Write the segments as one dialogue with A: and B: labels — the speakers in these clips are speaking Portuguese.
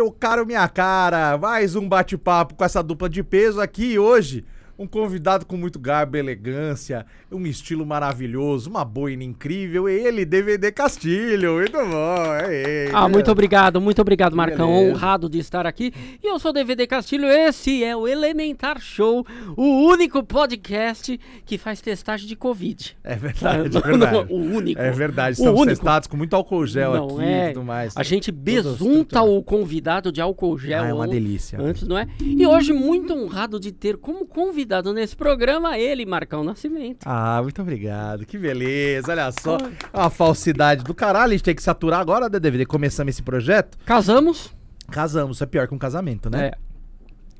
A: meu caro, minha cara, mais um bate-papo com essa dupla de peso aqui hoje. Um convidado com muito garbo, elegância, um estilo maravilhoso, uma boina incrível. Ele, DVD Castilho. Muito bom. É ele. Ah, muito
B: obrigado, muito obrigado, Marcão. Beleza. Honrado de estar aqui. E eu sou o DVD Castilho. Esse é o Elementar Show, o único podcast que faz testagem de Covid. É verdade, é, é verdade. Não,
A: o único. É verdade. Estamos único. testados com muito álcool gel não, aqui é... e tudo mais. A gente besunta
B: o convidado de álcool gel. Ah, é uma delícia. Antes, não é? E hoje, muito honrado de ter como convidado convidado nesse programa, ele, Marcão Nascimento.
A: Ah, muito obrigado. Que beleza, olha só. A falsidade do caralho, a gente tem que saturar agora, né, DVD? Começamos esse projeto. Casamos. Casamos, é pior que um casamento, né? É.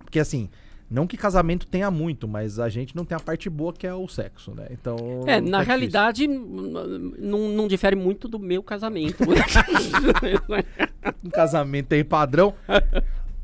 A: Porque assim, não que casamento tenha muito, mas a gente não tem a parte boa que é o sexo, né? Então. É, é na é realidade,
B: não, não difere muito do meu casamento.
A: um casamento aí padrão.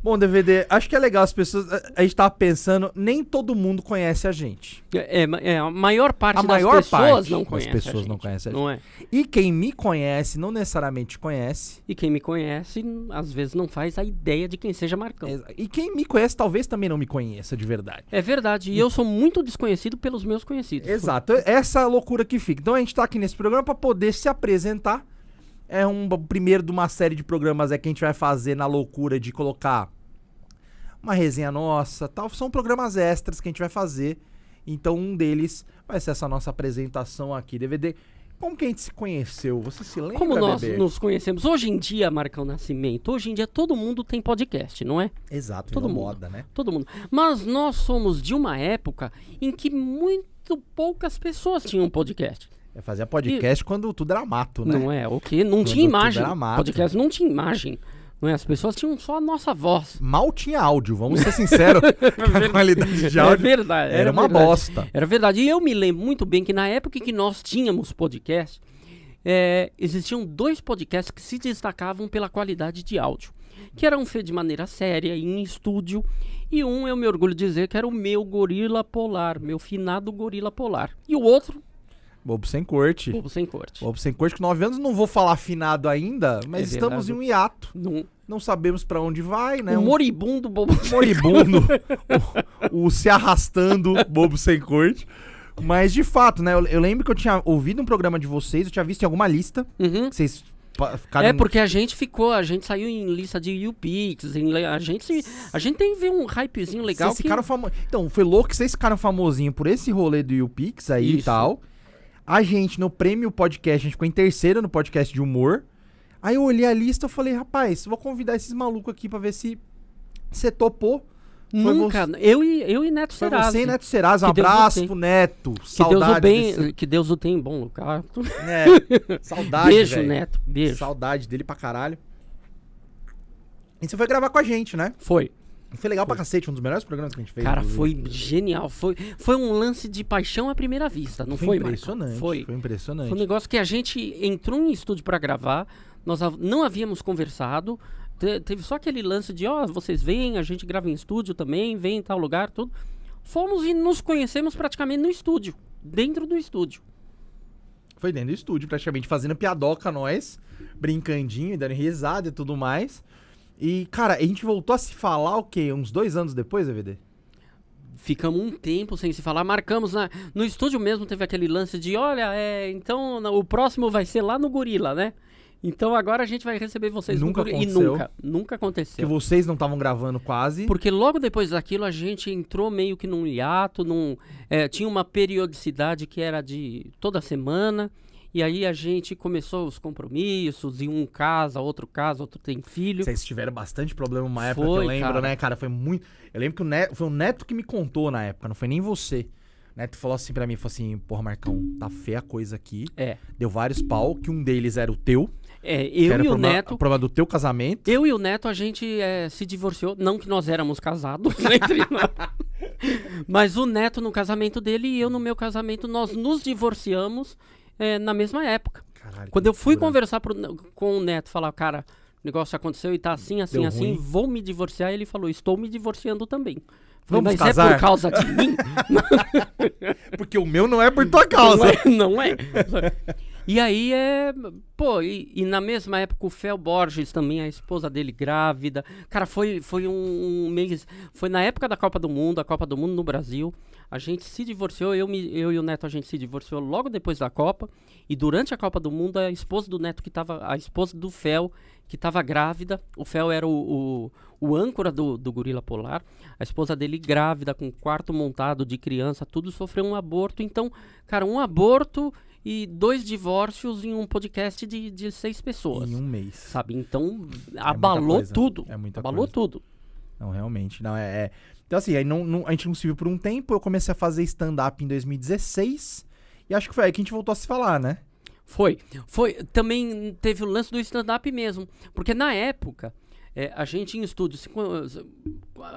A: Bom, DVD, acho que é legal as pessoas. A gente tava pensando, nem todo mundo conhece a gente.
B: É, é, é a maior parte a das maior pessoas parte não conhece. As pessoas gente, não conhecem a gente. Não é?
A: E quem me conhece não necessariamente conhece. E quem me conhece, às vezes, não faz a ideia de quem seja Marcão. É, e quem me conhece talvez também não me conheça de verdade. É verdade. E eu sou muito desconhecido pelos meus conhecidos. Exato. É essa loucura que fica. Então a gente tá aqui nesse programa para poder se apresentar. É um primeiro de uma série de programas é que a gente vai fazer na loucura de colocar uma resenha nossa, tal. São programas extras que a gente vai fazer. Então um deles vai ser essa nossa apresentação aqui, DVD. Como que a gente se conheceu? Você se lembra, Como nós bebê? nos conhecemos? Hoje em dia, Marcão Nascimento, hoje em dia todo mundo
B: tem podcast, não é? Exato, todo mundo, moda, né? Todo mundo. Mas nós somos de uma época em que muito poucas pessoas tinham podcast. Eu é, fazia
A: podcast e... quando tudo
B: era mato, né? Não é, o quê? Não quando tinha imagem. Podcast não tinha imagem. Não é? As pessoas tinham só a nossa voz. Mal tinha áudio, vamos ser sinceros. É a qualidade de é áudio é verdade, era, era uma verdade. bosta. Era verdade. E eu me lembro muito bem que na época que nós tínhamos podcast, é, existiam dois podcasts que se destacavam pela qualidade de áudio. Que eram feitos de maneira séria, em estúdio. E um, eu me orgulho de dizer, que era o meu Gorila Polar, meu finado Gorila Polar. E o outro,
A: Bobo sem corte. Bobo sem corte. Bobo sem corte, com nove anos não vou falar afinado ainda, mas é estamos em um hiato. Não, não sabemos para onde vai, né? O moribundo bobo corte. Moribundo. o, o, se arrastando bobo sem corte. Mas de fato, né? Eu, eu, lembro que eu tinha ouvido um programa de vocês, eu tinha visto em alguma lista. Uhum. vocês é porque
B: a gente ficou, a gente saiu em lista de YouPix, a gente a gente tem ver um hypezinho legal. Vocês que...
A: famo... Então, foi louco que vocês ficaram famosinho por esse rolê do YouPix aí Isso. e tal. A gente, no prêmio podcast, a gente ficou em terceiro no podcast de humor. Aí eu olhei a lista e falei, rapaz, vou convidar esses malucos aqui pra ver se você topou. Foi Nunca. Você... Eu, e, eu e Neto Serasa. Você e Neto Serasa. Um abraço pro Neto. Que Deus o bem, desse...
B: Que Deus o tenha em bom lugar. É. Saudade. beijo, véio. Neto.
A: Beijo. Saudade dele pra caralho. E você foi gravar com a gente, né? Foi. Foi legal foi. pra cacete, um dos melhores programas que a gente fez. Cara, foi genial. Foi,
B: foi um lance de paixão à primeira vista, não foi, foi impressionante. Foi. foi.
A: impressionante. Foi um
B: negócio que a gente entrou em estúdio para gravar, nós não havíamos conversado, te, teve só aquele lance de, ó, oh, vocês vêm, a gente grava em estúdio também, vem em tal lugar, tudo. Fomos e nos
A: conhecemos praticamente no estúdio, dentro do estúdio. Foi dentro do estúdio, praticamente, fazendo piadoca nós, brincandinho, dando risada e tudo mais. E, cara, a gente voltou a se falar o quê? Uns dois anos depois, EVD? ficamos um tempo
B: sem se falar, marcamos na, no estúdio mesmo, teve aquele lance de, olha, é, então o próximo vai ser lá no Gorila, né? Então agora a gente vai receber vocês nunca no Gorila. Aconteceu. E nunca, nunca aconteceu. Que
A: vocês não estavam gravando quase. Porque
B: logo depois daquilo a gente entrou meio que num hiato, num, é, tinha uma periodicidade que era de toda semana. E aí a gente
A: começou os compromissos, e um casa, outro casa, outro tem filho. Vocês tiveram bastante problema uma época foi, que eu lembro, cara. né, cara? Foi muito. Eu lembro que o neto, foi o neto que me contou na época, não foi nem você. O neto falou assim pra mim, falou assim, porra, Marcão, tá feia a coisa aqui. É. Deu vários pau, que um deles era o teu. É, eu e o problema, Neto. O problema do teu casamento.
B: Eu e o Neto, a gente é, se divorciou. Não que nós éramos casados, entre né, nós. Mas o Neto no casamento dele e eu no meu casamento, nós nos divorciamos é, na mesma época. Caralho, Quando eu fui conversar pro, com o Neto, falar, cara, o negócio aconteceu e tá assim, assim, Deu assim, ruim. vou me divorciar, ele falou, estou me divorciando também. Falei, Vamos Mas é casar? é por causa de mim? Porque o meu não é por tua causa. Não é. Não é. E aí é. Pô, e, e, na mesma época o Fel Borges também, a esposa dele grávida. Cara, foi, foi um, um mês. Foi na época da Copa do Mundo, a Copa do Mundo no Brasil. A gente se divorciou, eu, me, eu e o Neto, a gente se divorciou logo depois da Copa. E durante a Copa do Mundo, a esposa do Neto, que estava. A esposa do Fel, que estava grávida. O Fel era o, o, o âncora do, do gorila polar. A esposa dele, grávida, com quarto montado de criança, tudo sofreu um aborto. Então, cara, um aborto e dois divórcios em um
A: podcast de, de seis pessoas. Em um mês.
B: Sabe? Então, é abalou tudo. É
A: muita abalou coisa. tudo. Não, realmente. Não, é. é... Então, assim, aí não, não, a gente não se viu por um tempo. Eu comecei a fazer stand-up em 2016. E acho que foi aí que a gente voltou a se falar, né? Foi.
B: Foi. Também teve o lance do stand-up mesmo. Porque na época. É, a gente em estúdio,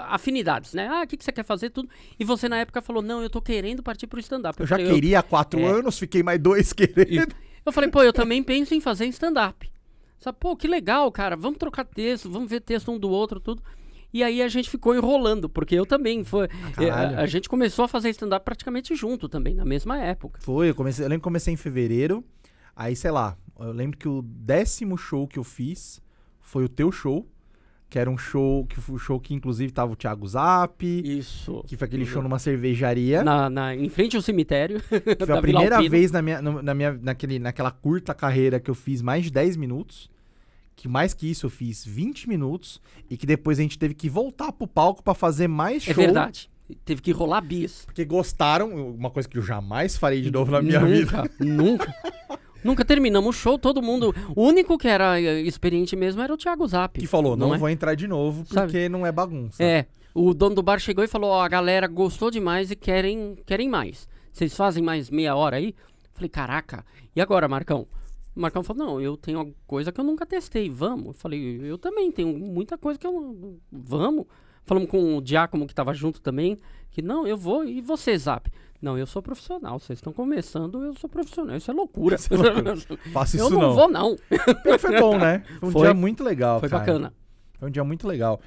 B: afinidades, né? Ah, o que, que você quer fazer? Tudo. E você na época falou: não, eu tô querendo partir pro stand-up. Eu, eu, já falei, queria há
A: quatro é... anos, fiquei mais dois querendo.
B: Eu falei, pô, eu também penso em fazer stand-up. Sabe, pô, que legal, cara. Vamos trocar texto, vamos ver texto um do outro, tudo. E aí a gente ficou enrolando, porque eu também foi. Ah, eh, a, a, gente começou a fazer stand-up
A: praticamente junto também, na mesma época. Foi, eu, comecei, eu lembro que comecei em fevereiro. Aí, sei lá, eu lembro que o décimo show que eu fiz foi o teu show. Que era um show que foi um show que inclusive tava o Thiago Zap. Isso. Que foi aquele show numa cervejaria. Na, na em frente ao cemitério. foi a primeira vez na minha, na minha, naquele, naquela curta carreira que eu fiz mais de 10 minutos que mais que isso eu fiz 20 minutos e que depois a gente teve que voltar pro palco para fazer mais é show. É verdade. Teve que rolar bis. Porque gostaram, uma coisa que eu jamais farei de novo na minha nunca, vida. Nunca. nunca terminamos
B: o show, todo mundo. O único que era eh, experiente mesmo era o Thiago Zap. Que falou: não, não é? vou
A: entrar de novo porque Sabe? não é bagunça.
B: É. O dono do bar chegou e falou: Ó, oh, a galera gostou demais e querem, querem mais. Vocês fazem mais meia hora aí? Falei: caraca. E agora, Marcão? Marcão falou: Não, eu tenho coisa que eu nunca testei, vamos. Eu falei: Eu também tenho muita coisa que eu. Vamos. Falamos com o Diácono que estava junto também, que não, eu vou. E você, Zap? Não, eu sou profissional. Vocês estão começando, eu sou profissional. Isso é loucura. Isso é loucura. Faça isso eu não. Eu não vou, não. Foi bom, né? Foi um foi, dia muito legal. Foi cara. bacana.
A: Foi um dia muito legal.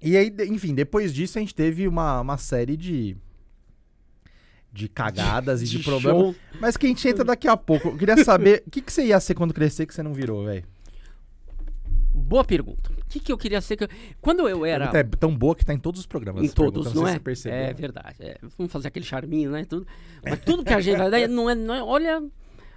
A: E aí, enfim, depois disso a gente teve uma, uma série de de cagadas de, e de, de problemas. Mas que a gente entra daqui a pouco. Eu queria saber o que, que você ia ser quando crescer que você não virou, velho. Boa pergunta. O que, que eu queria
B: ser? Que eu... Quando eu era. É tão boa que tá em todos os programas. Em todos, não, não é? Percebeu, é verdade. É. vamos fazer aquele charminho, né? Tudo. Mas tudo que a gente vai não é, não é. Olha,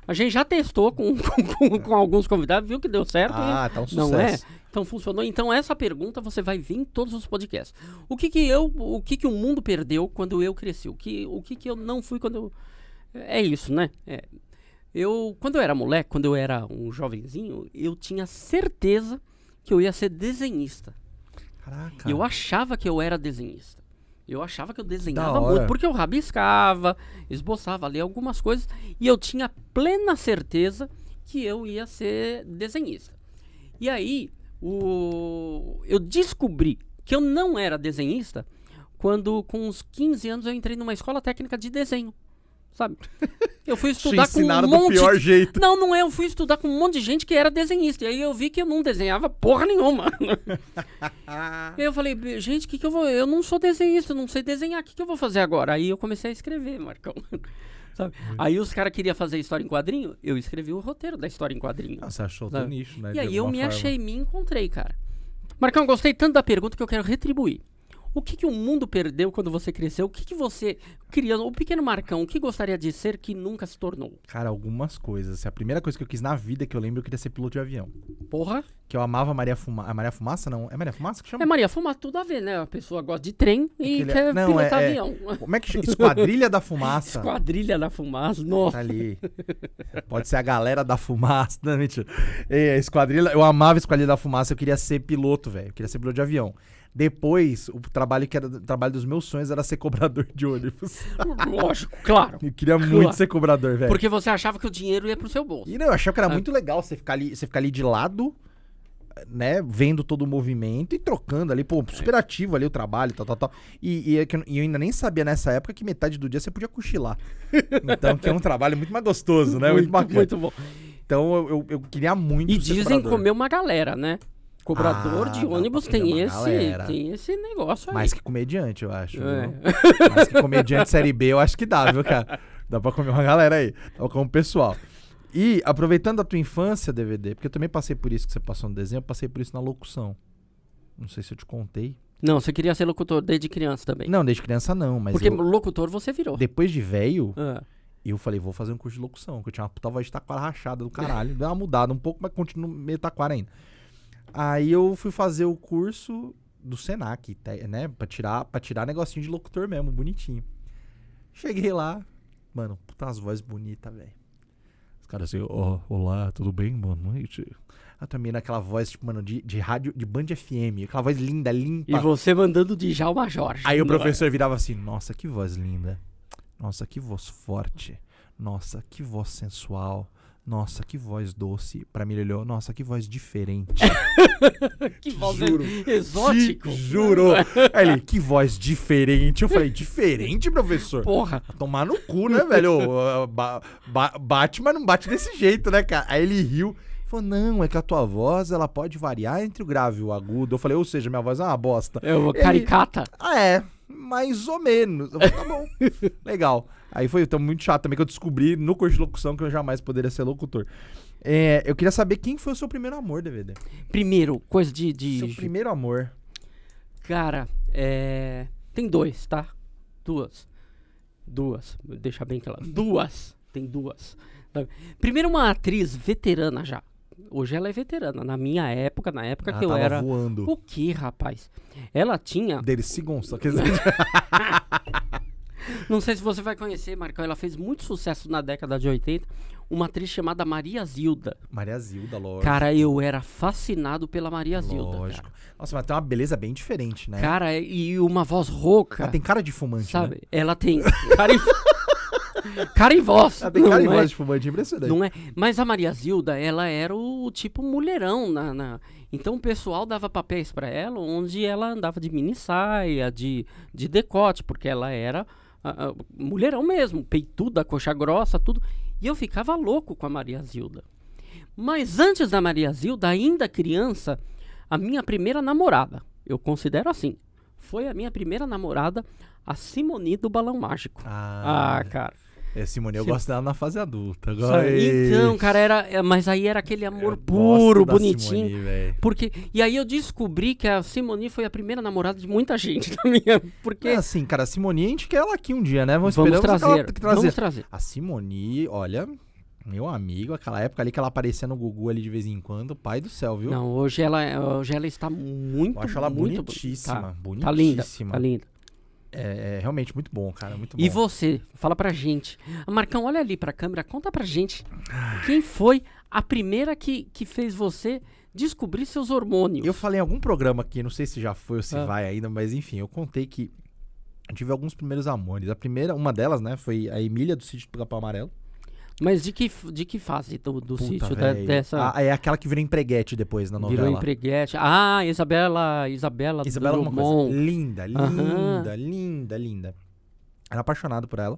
B: a gente já testou com, com, com, com alguns convidados, viu que deu certo. Ah, tá um sucesso. Não é? Então funcionou. Então essa pergunta você vai vir em todos os podcasts. O que que eu, o que que o mundo perdeu quando eu cresci? O que, o que que eu não fui quando eu... É isso, né? É. Eu, quando eu era moleque, quando eu era um jovenzinho, eu tinha certeza que eu ia ser desenhista. Caraca. Eu achava que eu era desenhista. Eu achava que eu desenhava muito, porque eu rabiscava, esboçava ali algumas coisas, e eu tinha plena certeza que eu ia ser desenhista. E aí, o, eu descobri que eu não era desenhista quando, com uns 15 anos, eu entrei numa escola técnica de desenho. Sabe? Eu fui estudar com um monte. Do pior jeito. Não, não é. Eu fui estudar com um monte de gente que era desenhista. E aí eu vi que eu não desenhava porra nenhuma. eu falei, gente, o que, que eu vou. Eu não sou desenhista, não sei desenhar. O que, que eu vou fazer agora? Aí eu comecei a escrever, Marcão. Sabe? Hum. Aí os caras queriam fazer história em quadrinho, eu escrevi o roteiro da história em quadrinho. Ah, você achou sabe? teu nicho, né? E aí eu me forma. achei, me encontrei, cara. Marcão, gostei tanto da pergunta que eu quero retribuir. O que, que o mundo perdeu quando você cresceu? O que, que você, criando o pequeno Marcão, o que gostaria de ser que nunca se tornou?
A: Cara, algumas coisas. A primeira coisa que eu quis na vida que eu lembro, eu queria ser piloto de avião. Porra. Que eu amava Maria Fumaça. É Maria Fumaça, não? É Maria Fumaça que chama?
B: É Maria Fumaça, tudo a ver, né? A pessoa gosta de trem é e é- quer não, pilotar é, é, avião. Como é que chama? Esquadrilha da Fumaça.
A: Esquadrilha da Fumaça, nossa. Tá ali. Pode ser a galera da fumaça. Não, mentira. esquadrilha. Eu amava Esquadrilha da Fumaça, eu queria ser piloto, velho. Eu queria ser piloto de avião. Depois, o trabalho que era o trabalho dos meus sonhos era ser cobrador de ônibus.
B: Lógico,
A: claro. Eu queria claro. muito ser cobrador, velho. Porque
B: você achava que o dinheiro ia pro seu bolso. E não, eu achava que era ah. muito
A: legal você ficar ali, você ficar ali de lado, né, vendo todo o movimento e trocando ali, pô, super ativo ali o trabalho, tal, tal, tal. E, e, é e, eu ainda nem sabia nessa época que metade do dia você podia cochilar. Então, que é um trabalho muito mais gostoso, né? Muito, muito bacana. Muito bom. Então, eu, eu, eu queria muito E dizem comer
B: uma galera, né? Cobrador ah, de ônibus tem esse, tem esse negócio aí. Mais
A: que comediante, eu acho. É. Mais que comediante série B, eu acho que dá, viu, cara? Dá pra comer uma galera aí. Dá pra um pessoal. E, aproveitando a tua infância, DVD, porque eu também passei por isso que você passou no desenho, eu passei por isso na locução. Não sei se eu te contei. Não, você queria ser locutor desde criança também. Não, desde criança não, mas. Porque eu, locutor você virou. Depois de velho, ah. eu falei, vou fazer um curso de locução, que eu tinha uma puta voz de taquara rachada do caralho. Deu uma mudada um pouco, mas continuo meio taquara ainda. Aí eu fui fazer o curso do Senac, né? Pra tirar, pra tirar negocinho de locutor mesmo, bonitinho. Cheguei lá, mano, puta as vozes bonitas, velho. Os caras assim, oh, olá, tudo bem? Boa noite. Ah, também naquela voz, tipo, mano, de, de rádio, de Band FM. Aquela voz linda, limpa. E você mandando de Jalma Jorge. Aí o né? professor virava assim, nossa, que voz linda. Nossa, que voz forte. Nossa, que voz sensual. Nossa, que voz doce. Pra olhou, nossa, que voz diferente. que voz juro, exótico. Te juro. Aí ele, que voz diferente. Eu falei, diferente, professor? Porra. Tomar no cu, né, velho? Ba ba bate, mas não bate desse jeito, né, cara? Aí ele riu. Falou, não, é que a tua voz, ela pode variar entre o grave e o agudo. Eu falei, ou seja, minha voz é uma bosta. É uma caricata? Ele, ah, é. Mais ou menos. Eu falei, tá bom. Legal. Aí foi então, muito chato também que eu descobri no curso de locução que eu jamais poderia ser locutor. É, eu queria saber quem foi o seu primeiro amor, DVD. Primeiro, coisa de. de... Seu primeiro amor.
B: Cara, é. Tem dois, tá? Duas. Duas. Deixa bem claro. Duas. Tem duas. Tá? Primeiro, uma atriz veterana já. Hoje ela é veterana. Na minha época, na época ela que eu era. voando. O que, rapaz? Ela tinha.
A: Dercy Gonçalves.
B: Não sei se você vai conhecer, Marcão. Ela fez muito sucesso na década de 80. Uma atriz chamada Maria
A: Zilda. Maria Zilda, lógico. Cara,
B: eu era fascinado pela Maria lógico. Zilda. Lógico.
A: Nossa, mas tem uma beleza bem diferente, né? Cara,
B: é, e uma voz rouca. Ela tem cara de fumante, sabe? Né? Ela tem cara e... cara voz. Ela tem cara e é? voz de fumante, impressionante. Não é? Mas a Maria Zilda, ela era o tipo mulherão. Na, na... Então o pessoal dava papéis para ela onde ela andava de mini saia, de, de decote, porque ela era a, a, mulherão mesmo, peituda, coxa grossa, tudo. E eu ficava louco com a Maria Zilda. Mas antes da Maria Zilda, ainda criança, a minha primeira namorada, eu considero assim, foi a minha primeira namorada, a Simoni do Balão Mágico. Ah, ah cara.
A: É, Simone, eu Sim. gosto dela na fase adulta. Agora... É então, cara,
B: era, é, mas aí era aquele amor eu puro, bonitinho. Simone, porque e aí eu descobri que a Simone foi a primeira namorada de muita gente da
A: minha, porque é assim, cara, a Simone a gente quer ela aqui um dia, né? Vamos, vamos trazer, ela, trazer. Vamos trazer. A Simone, olha, meu amigo, aquela época ali que ela aparecia no Gugu ali de vez em quando, pai do céu, viu? Não, hoje ela, hoje
B: ela está muito, Eu acho ela muito bonitíssima, tá, bonitíssima. Tá linda, tá
A: linda. É, é, realmente muito bom, cara. Muito bom. E
B: você, fala pra gente. Marcão, olha ali pra câmera, conta pra gente quem foi
A: a primeira que, que fez você descobrir seus hormônios. Eu falei em algum programa aqui, não sei se já foi ou se ah. vai ainda, mas enfim, eu contei que eu tive alguns primeiros amores. A primeira, uma delas, né, foi a Emília do Sítio do Capão Amarelo. Mas de que, de que fase do, do sítio? Da, dessa... Ah, é aquela que virou empreguete depois na novela. Virou
B: empreguete. Ah, Isabela. Isabela, Isabela é Drummond. Linda, linda, uhum.
A: linda, linda. Era apaixonado por ela.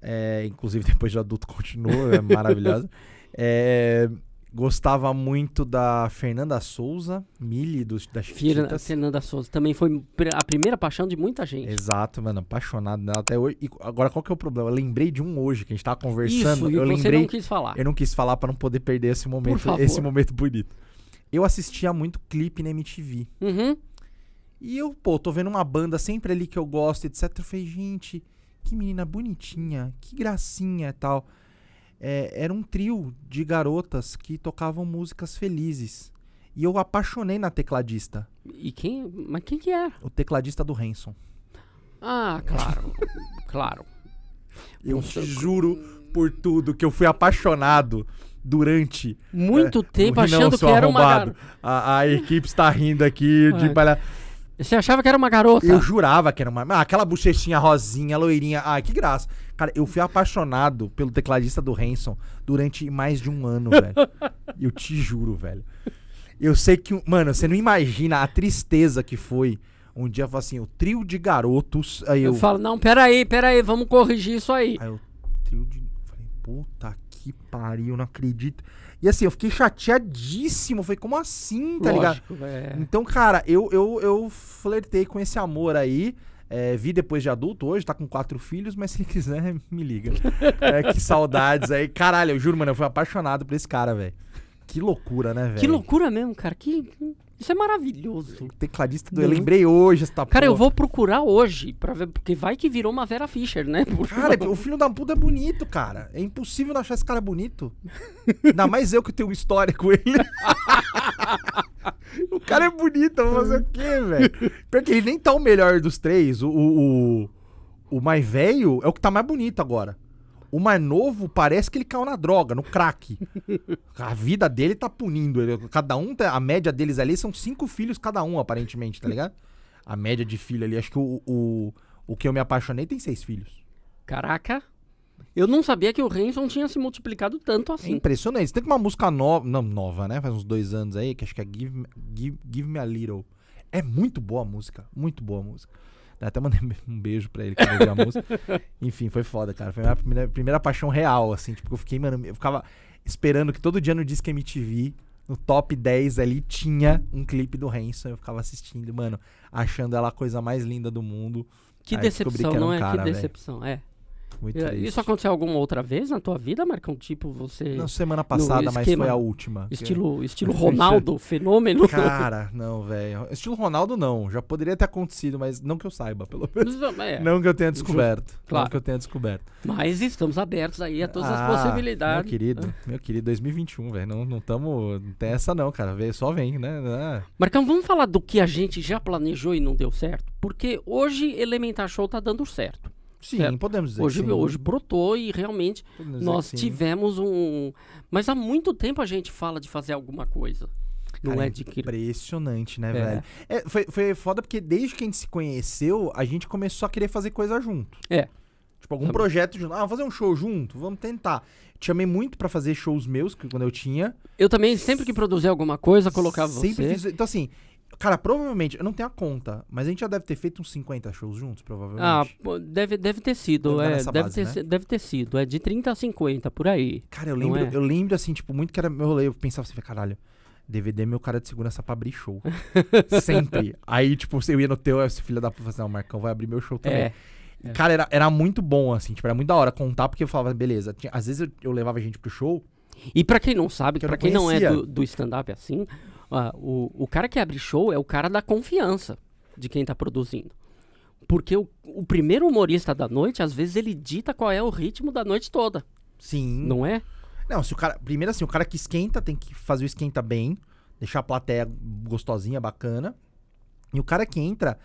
A: É, inclusive, depois de adulto, continua É maravilhosa. É, Gostava muito da Fernanda Souza, Mili dos, das Chiquititas. Fernanda Souza também foi a primeira paixão de muita gente. Exato, mano, apaixonado nela até hoje. E agora qual que é o problema? Eu lembrei de um hoje que a gente tava conversando, Isso, eu você lembrei. não quis falar. Eu não quis falar para não poder perder esse momento, esse momento bonito. Eu assistia muito clipe na MTV. Uhum. E eu, pô, tô vendo uma banda sempre ali que eu gosto, etc. Eu falei, gente, que menina bonitinha, que gracinha e tal é, era um trio de garotas que tocavam músicas felizes. E eu apaixonei na tecladista. E quem? Mas quem que é? O tecladista do Hanson. Ah, claro. claro. Eu te juro por tudo que eu fui apaixonado durante muito é, tempo achando que era arrombado. uma gar... a, a equipe está rindo aqui de palha... Você achava que era uma garota? Eu jurava que era uma. Ah, aquela bochechinha rosinha, loirinha. Ah, que graça. Cara, eu fui apaixonado pelo tecladista do Hanson durante mais de um ano, velho. eu te juro, velho. Eu sei que. Mano, você não imagina a tristeza que foi. Um dia falar assim, o trio de garotos. Aí eu, eu falo, não,
B: peraí, peraí,
A: vamos corrigir isso aí. Aí eu, trio de. falei, puta que pariu, não acredito. E assim, eu fiquei chateadíssimo. Foi como assim, tá Lógico, ligado? É. Então, cara, eu, eu, eu flertei com esse amor aí. É, vi depois de adulto hoje, tá com quatro filhos, mas se quiser, me liga. é, que saudades aí. Caralho, eu juro, mano, eu fui apaixonado por esse cara, velho. Que loucura, né, velho? Que
B: loucura mesmo, cara. Que, isso é maravilhoso.
A: Tecladista do. Eu né? lembrei hoje esta Cara, eu vou
B: procurar hoje pra ver. Porque vai que virou uma Vera Fischer,
A: né? Por... Cara, o filho da puta é bonito, cara. É impossível não achar esse cara bonito. Ainda mais eu que tenho história com ele. o cara é bonito, eu vou fazer o quê, velho? Porque ele nem tá o melhor dos três. o, o, o mais velho é o que tá mais bonito agora. O mais novo parece que ele caiu na droga, no crack. a vida dele tá punindo ele. Cada um, a média deles ali são cinco filhos cada um, aparentemente, tá ligado? A média de filho ali, acho que o, o, o que eu me apaixonei tem seis filhos.
B: Caraca. Eu não sabia que o Hanson tinha se multiplicado tanto é assim. É impressionante.
A: Tem uma música nova, não, nova, né? Faz uns dois anos aí, que acho que é Give, Give, Give Me a Little. É muito boa a música, muito boa a música. Até mandei um beijo pra ele quando eu a música. Enfim, foi foda, cara. Foi a minha primeira, primeira paixão real, assim. Tipo, eu fiquei, mano, eu ficava esperando que todo dia no Disque MTV, no top 10 ali, tinha um clipe do Hanson. Eu ficava assistindo, mano, achando ela a coisa mais linda do mundo. Que Aí decepção, não é? Cara, que decepção, véio. é. Muito é, Isso triste.
B: aconteceu alguma outra vez na tua vida, Marcão? Tipo, você. Não, semana passada, mas foi a última. Estilo, estilo Ronaldo, fenômeno. Cara, não, velho.
A: Estilo Ronaldo, não. Já poderia ter acontecido, mas não que eu saiba, pelo menos. É. Não que eu tenha descoberto. Just... Claro. Não que eu tenha descoberto.
B: Mas estamos abertos aí a todas ah, as possibilidades. Meu querido,
A: meu querido, 2021, velho. Não, não tamo. Não tem essa, não, cara. Só vem, né? Ah.
B: Marcão, vamos falar do que a gente já planejou e não deu certo? Porque hoje Elementar Show tá dando certo. Sim, certo? podemos dizer hoje, sim. Hoje brotou e realmente podemos nós tivemos um... Mas há
A: muito tempo a gente fala de fazer alguma coisa. Não Cara, é, é de que... Impressionante, né, é. velho? É, foi, foi foda porque desde que a gente se conheceu, a gente começou a querer fazer coisa junto. É. Tipo, algum projeto junto. Ah, vamos fazer um show junto? Vamos tentar. Te chamei muito para fazer shows meus, que quando eu tinha.
B: Eu também, sempre que produzir alguma coisa, colocava sempre você. Fiz, então,
A: assim, Cara, provavelmente, eu não tenho a conta, mas a gente já deve ter feito uns 50 shows juntos, provavelmente. Ah,
B: deve, deve ter sido, deve, é, deve, ter, né? deve ter sido.
A: É de 30 a 50, por aí. Cara, eu lembro, é? eu lembro assim, tipo, muito que era meu rolê. Eu pensava assim, caralho, DVD é meu cara de segurança pra abrir show. Sempre. Aí, tipo, eu ia no teu, esse filho da puta, assim, não, o Marcão vai abrir meu show também. É. é. Cara, era, era muito bom, assim, tipo, era muito da hora contar, porque eu falava, beleza, tinha, às vezes eu, eu levava gente pro show. E para quem não sabe, que para quem não é do, do stand-up assim, ah, o, o cara que abre show é o cara da
B: confiança de quem tá produzindo. Porque o, o primeiro humorista da noite, às
A: vezes, ele dita qual é o ritmo da noite toda. Sim. Não é? Não, se o cara. Primeiro assim, o cara que esquenta tem que fazer o esquenta bem, deixar a plateia gostosinha, bacana. E o cara que entra,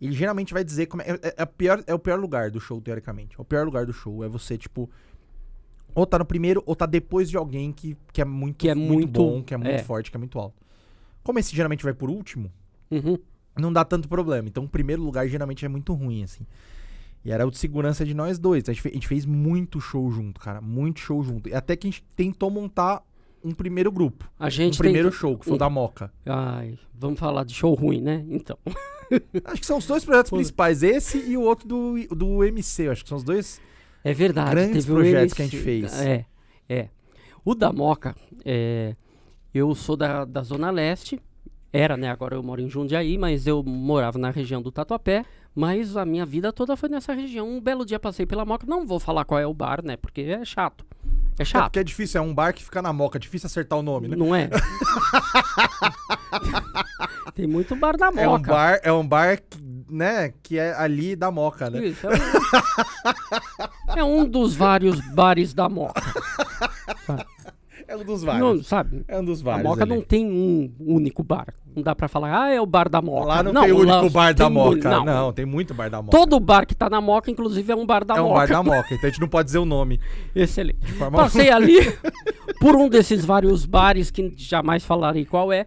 A: ele geralmente vai dizer como é, é, é, pior, é o pior lugar do show, teoricamente. É o pior lugar do show. É você, tipo. Ou tá no primeiro, ou tá depois de alguém que, que é muito, que é muito, muito bom, que é, é. muito é. forte, que é muito alto. Como esse geralmente vai por último, uhum. não dá tanto problema. Então, o primeiro lugar geralmente é muito ruim, assim. E era o de segurança de nós dois. A gente, fez, a gente fez muito show junto, cara. Muito show junto. E até que a gente tentou montar um primeiro grupo. A gente um primeiro que... show, que foi o da Moca. Ai, vamos falar de show ruim, né? Então. acho que são os dois projetos principais, esse e o outro do, do MC. acho que são os dois é verdade, grandes projetos MC, que a gente fez. É, é. O da Moca,
B: é, eu sou da, da Zona Leste, era, né? Agora eu moro em Jundiaí, mas eu morava na região do Tatuapé. Mas a minha vida toda foi nessa região. Um belo dia passei pela Moca. Não vou falar qual é o bar, né? Porque é chato. É, é chato. É porque
A: é difícil, é um bar que fica na Moca. É difícil acertar o nome, né? Não é. Tem muito bar da Moca. É um bar, é um bar que, né, que é ali da Moca, né? Isso, é, um... é um dos vários bares da Moca. É um dos vários. Não, sabe? É um dos vários. A Moca ali. não
B: tem um único bar. Não dá pra falar, ah, é o bar da Moca.
A: Lá não, não tem o único bar da Moca. Não. não. tem muito bar da Moca.
B: Todo bar que tá na Moca, inclusive, é um bar da é Moca. É um bar da Moca,
A: então a gente não pode dizer o nome. Excelente. Passei ali
B: por um desses vários bares que jamais falarei qual é.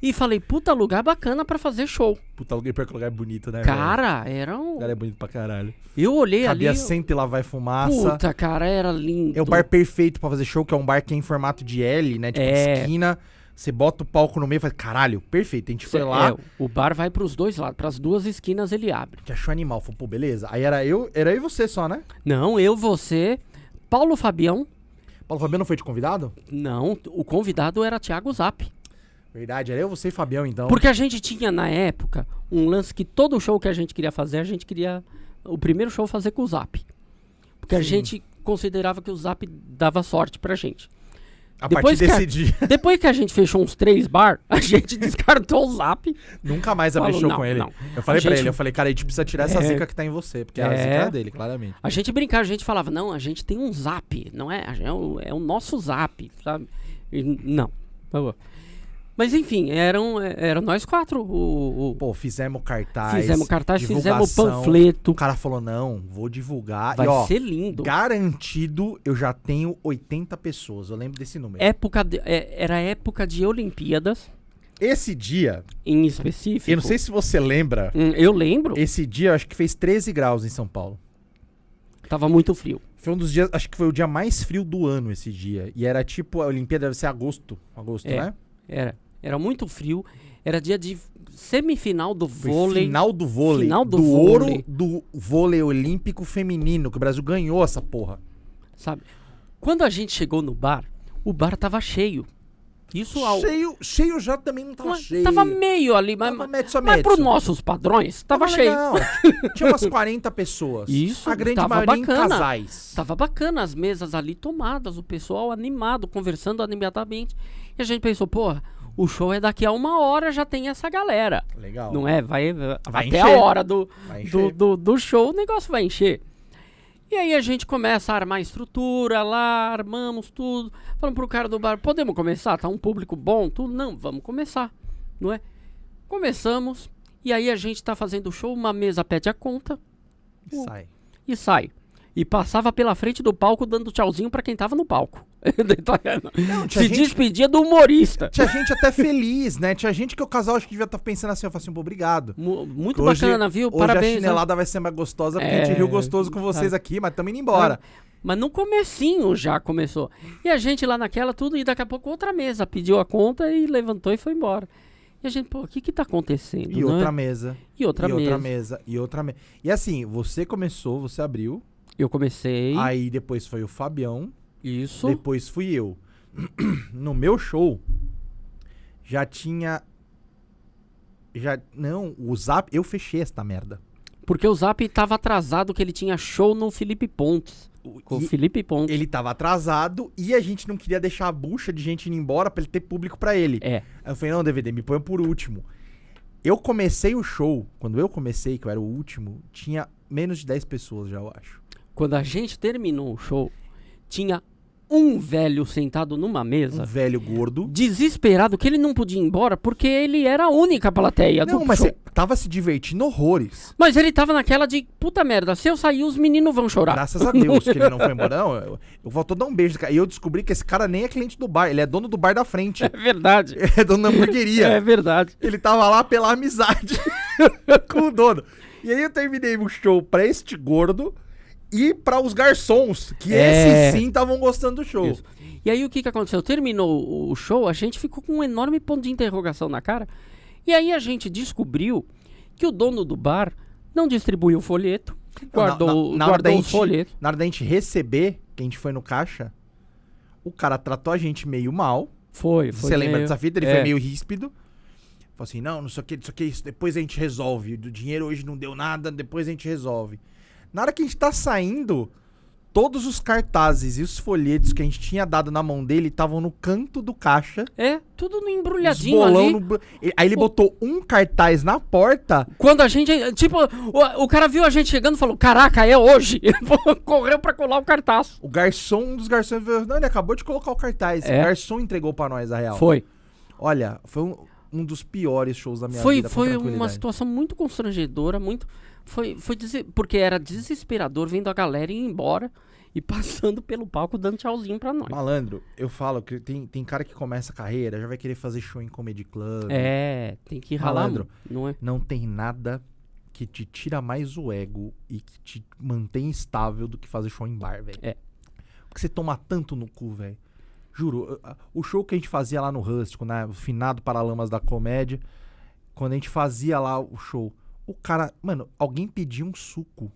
B: E falei, puta lugar bacana pra fazer
A: show. Puta lugar, pior que lugar é bonito, né? Cara, velho? era um. cara é bonito pra caralho. Eu olhei Cabia ali. Cabia sempre lá vai fumaça. Puta, cara, era lindo. É o bar perfeito pra fazer show, que é um bar que é em formato de L, né? Tipo é... esquina. Você bota o palco no meio e faz, caralho, perfeito. A gente foi lá. É, o bar vai pros dois lados, pras duas esquinas ele abre. Que achou animal. Falou, pô, beleza. Aí era eu, era eu e você só,
B: né? Não, eu, você, Paulo Fabião. Paulo Fabião não foi de convidado? Não, o convidado era Thiago Zap. Verdade, era eu, você e Fabião, então. Porque a gente tinha, na época, um lance que todo show que a gente queria fazer, a gente queria. O primeiro show fazer com o Zap. Porque Sim. a gente considerava que o Zap dava sorte pra gente.
A: A depois partir desse a, dia.
B: Depois que a gente fechou uns três bar, a gente descartou o zap. Nunca mais abaixou com ele. Não. Eu falei a pra ele, eu falei, cara, a gente precisa tirar essa é... zica que tá em você, porque é... a zica é, é dele, claramente. A gente brincava, a gente falava, não, a gente tem um zap, não é? É o, é o nosso zap, sabe? E, não. Tá mas enfim, eram, eram nós quatro. O, o...
A: Pô, fizemos cartaz. Fizemos cartaz, fizemos panfleto. O cara falou: não, vou divulgar. Vai e, ó, ser lindo. Garantido, eu já tenho 80 pessoas. Eu lembro desse número. Época
B: de, é, era época de Olimpíadas.
A: Esse dia. Em específico. Eu não sei se você lembra. Hum, eu lembro. Esse dia, acho que fez 13 graus em São Paulo. Tava muito frio. Foi um dos dias, acho que foi o dia mais frio do ano esse dia. E era tipo, a Olimpíada deve ser agosto. Agosto, é, né? Era.
B: Era muito frio. Era dia de semifinal do vôlei. Final do vôlei. Final do, do vôlei. ouro do
A: vôlei olímpico feminino, que o Brasil ganhou essa porra. Sabe? Quando a gente chegou no bar, o bar tava cheio. Isso ao... cheio, cheio já também não tava mas, cheio. Tava meio ali, mas tava mezzo, mas para os nossos padrões tava, tava cheio. Tinha umas 40 pessoas. Isso. A grande tava maioria bacana. em casais.
B: Tava bacana as mesas ali tomadas, o pessoal animado, conversando animadamente. E a gente pensou, porra, o show é daqui a uma hora, já tem essa galera. Legal. Não é? Vai, vai, até encher. a hora do, do, do, do, show, o negócio vai encher. E aí a gente começa a armar a estrutura lá, armamos tudo. Falamos pro cara do bar, podemos começar? Tá um público bom? Tudo? Não, vamos começar, não é? Começamos, e aí a gente tá fazendo o show, uma mesa pede a conta. E sai. E sai e passava pela frente do palco dando tchauzinho para quem tava no palco. Tá Não, Se gente, despedia
A: do humorista. Tinha gente até feliz, né? Tinha gente que o casal acho que devia estar tá pensando assim, eu falo assim, pô, obrigado. M muito hoje, bacana, viu? Hoje Parabéns. a chinelada né? vai ser mais gostosa, porque é, a gente é, riu gostoso com vocês tá. aqui, mas estamos
B: indo embora. É. Mas no comecinho já começou. E a gente lá naquela tudo, e daqui a pouco outra mesa pediu a conta e levantou e foi embora. E a gente, pô, o que que tá acontecendo? E né? outra é? mesa. E outra e mesa. outra
A: mesa. E outra mesa. E assim, você começou, você abriu, eu comecei. Aí depois foi o Fabião. Isso. Depois fui eu. No meu show já tinha já não, o Zap, eu fechei esta merda. Porque o Zap tava atrasado que ele tinha show no Felipe Pontes. Com o Felipe Pontes. Ele tava atrasado e a gente não queria deixar a bucha de gente indo embora para ele ter público para ele. É. Aí eu falei: "Não, DVD, me põe por último". Eu comecei o show, quando eu comecei, que eu era o último, tinha menos de 10 pessoas já, eu acho.
B: Quando a gente terminou o show, tinha um velho sentado numa mesa. Um
A: velho gordo.
B: Desesperado que ele não podia ir embora porque ele era a única plateia não, do mas show.
A: tava se divertindo horrores.
B: Mas ele tava naquela de puta merda, se eu sair os meninos vão chorar. Graças a Deus que ele não foi embora. Não,
A: eu, eu vou dar um beijo. E eu descobri que esse cara nem é cliente do bar, ele é dono do bar da frente. É verdade. é dono da hamburgueria. É verdade. Ele tava lá pela amizade com o dono. E aí eu terminei o show pra este gordo e para os garçons, que é... esses sim estavam gostando do show. Isso. E aí o que, que aconteceu? Terminou
B: o show, a gente ficou com um enorme ponto de interrogação na cara. E aí a gente descobriu
A: que o dono do bar não distribuiu o folheto, guardou, na, na, na guardou o folheto. Na hora da gente receber, que a gente foi no caixa, o cara tratou a gente meio mal. Foi, foi. Você meio... lembra dessa fita? Ele é. foi meio ríspido. Falou assim, não, não sei o que, não sei o que, isso depois a gente resolve. Do dinheiro hoje não deu nada, depois a gente resolve. Na hora que a gente tá saindo, todos os cartazes e os folhetos que a gente tinha dado na mão dele estavam no canto do caixa. É,
B: tudo no embrulhadinho ali. No...
A: Aí ele o... botou um cartaz na porta.
B: Quando a gente, tipo, o, o cara viu a gente chegando e falou, caraca, é hoje. Correu pra colar o cartaz.
A: O garçom, um dos garçons, falou, não, ele acabou de colocar o cartaz. É. O garçom entregou pra nós, a real. Foi. Olha, foi um, um dos piores shows da minha foi, vida. Foi uma
B: situação muito constrangedora, muito foi, foi porque era desesperador vendo a galera ir
A: embora e passando pelo palco dando tchauzinho pra nós. Malandro, eu falo que tem, tem cara que começa a carreira, já vai querer fazer show em comedy club. É, tem que ralar. Malandro, não, é? não tem nada que te tira mais o ego e que te mantém estável do que fazer show em bar, velho. É. Porque você toma tanto no cu, velho. Juro, o show que a gente fazia lá no Rústico, né? O finado Paralamas da Comédia. Quando a gente fazia lá o show, o cara, mano, alguém pedia um suco.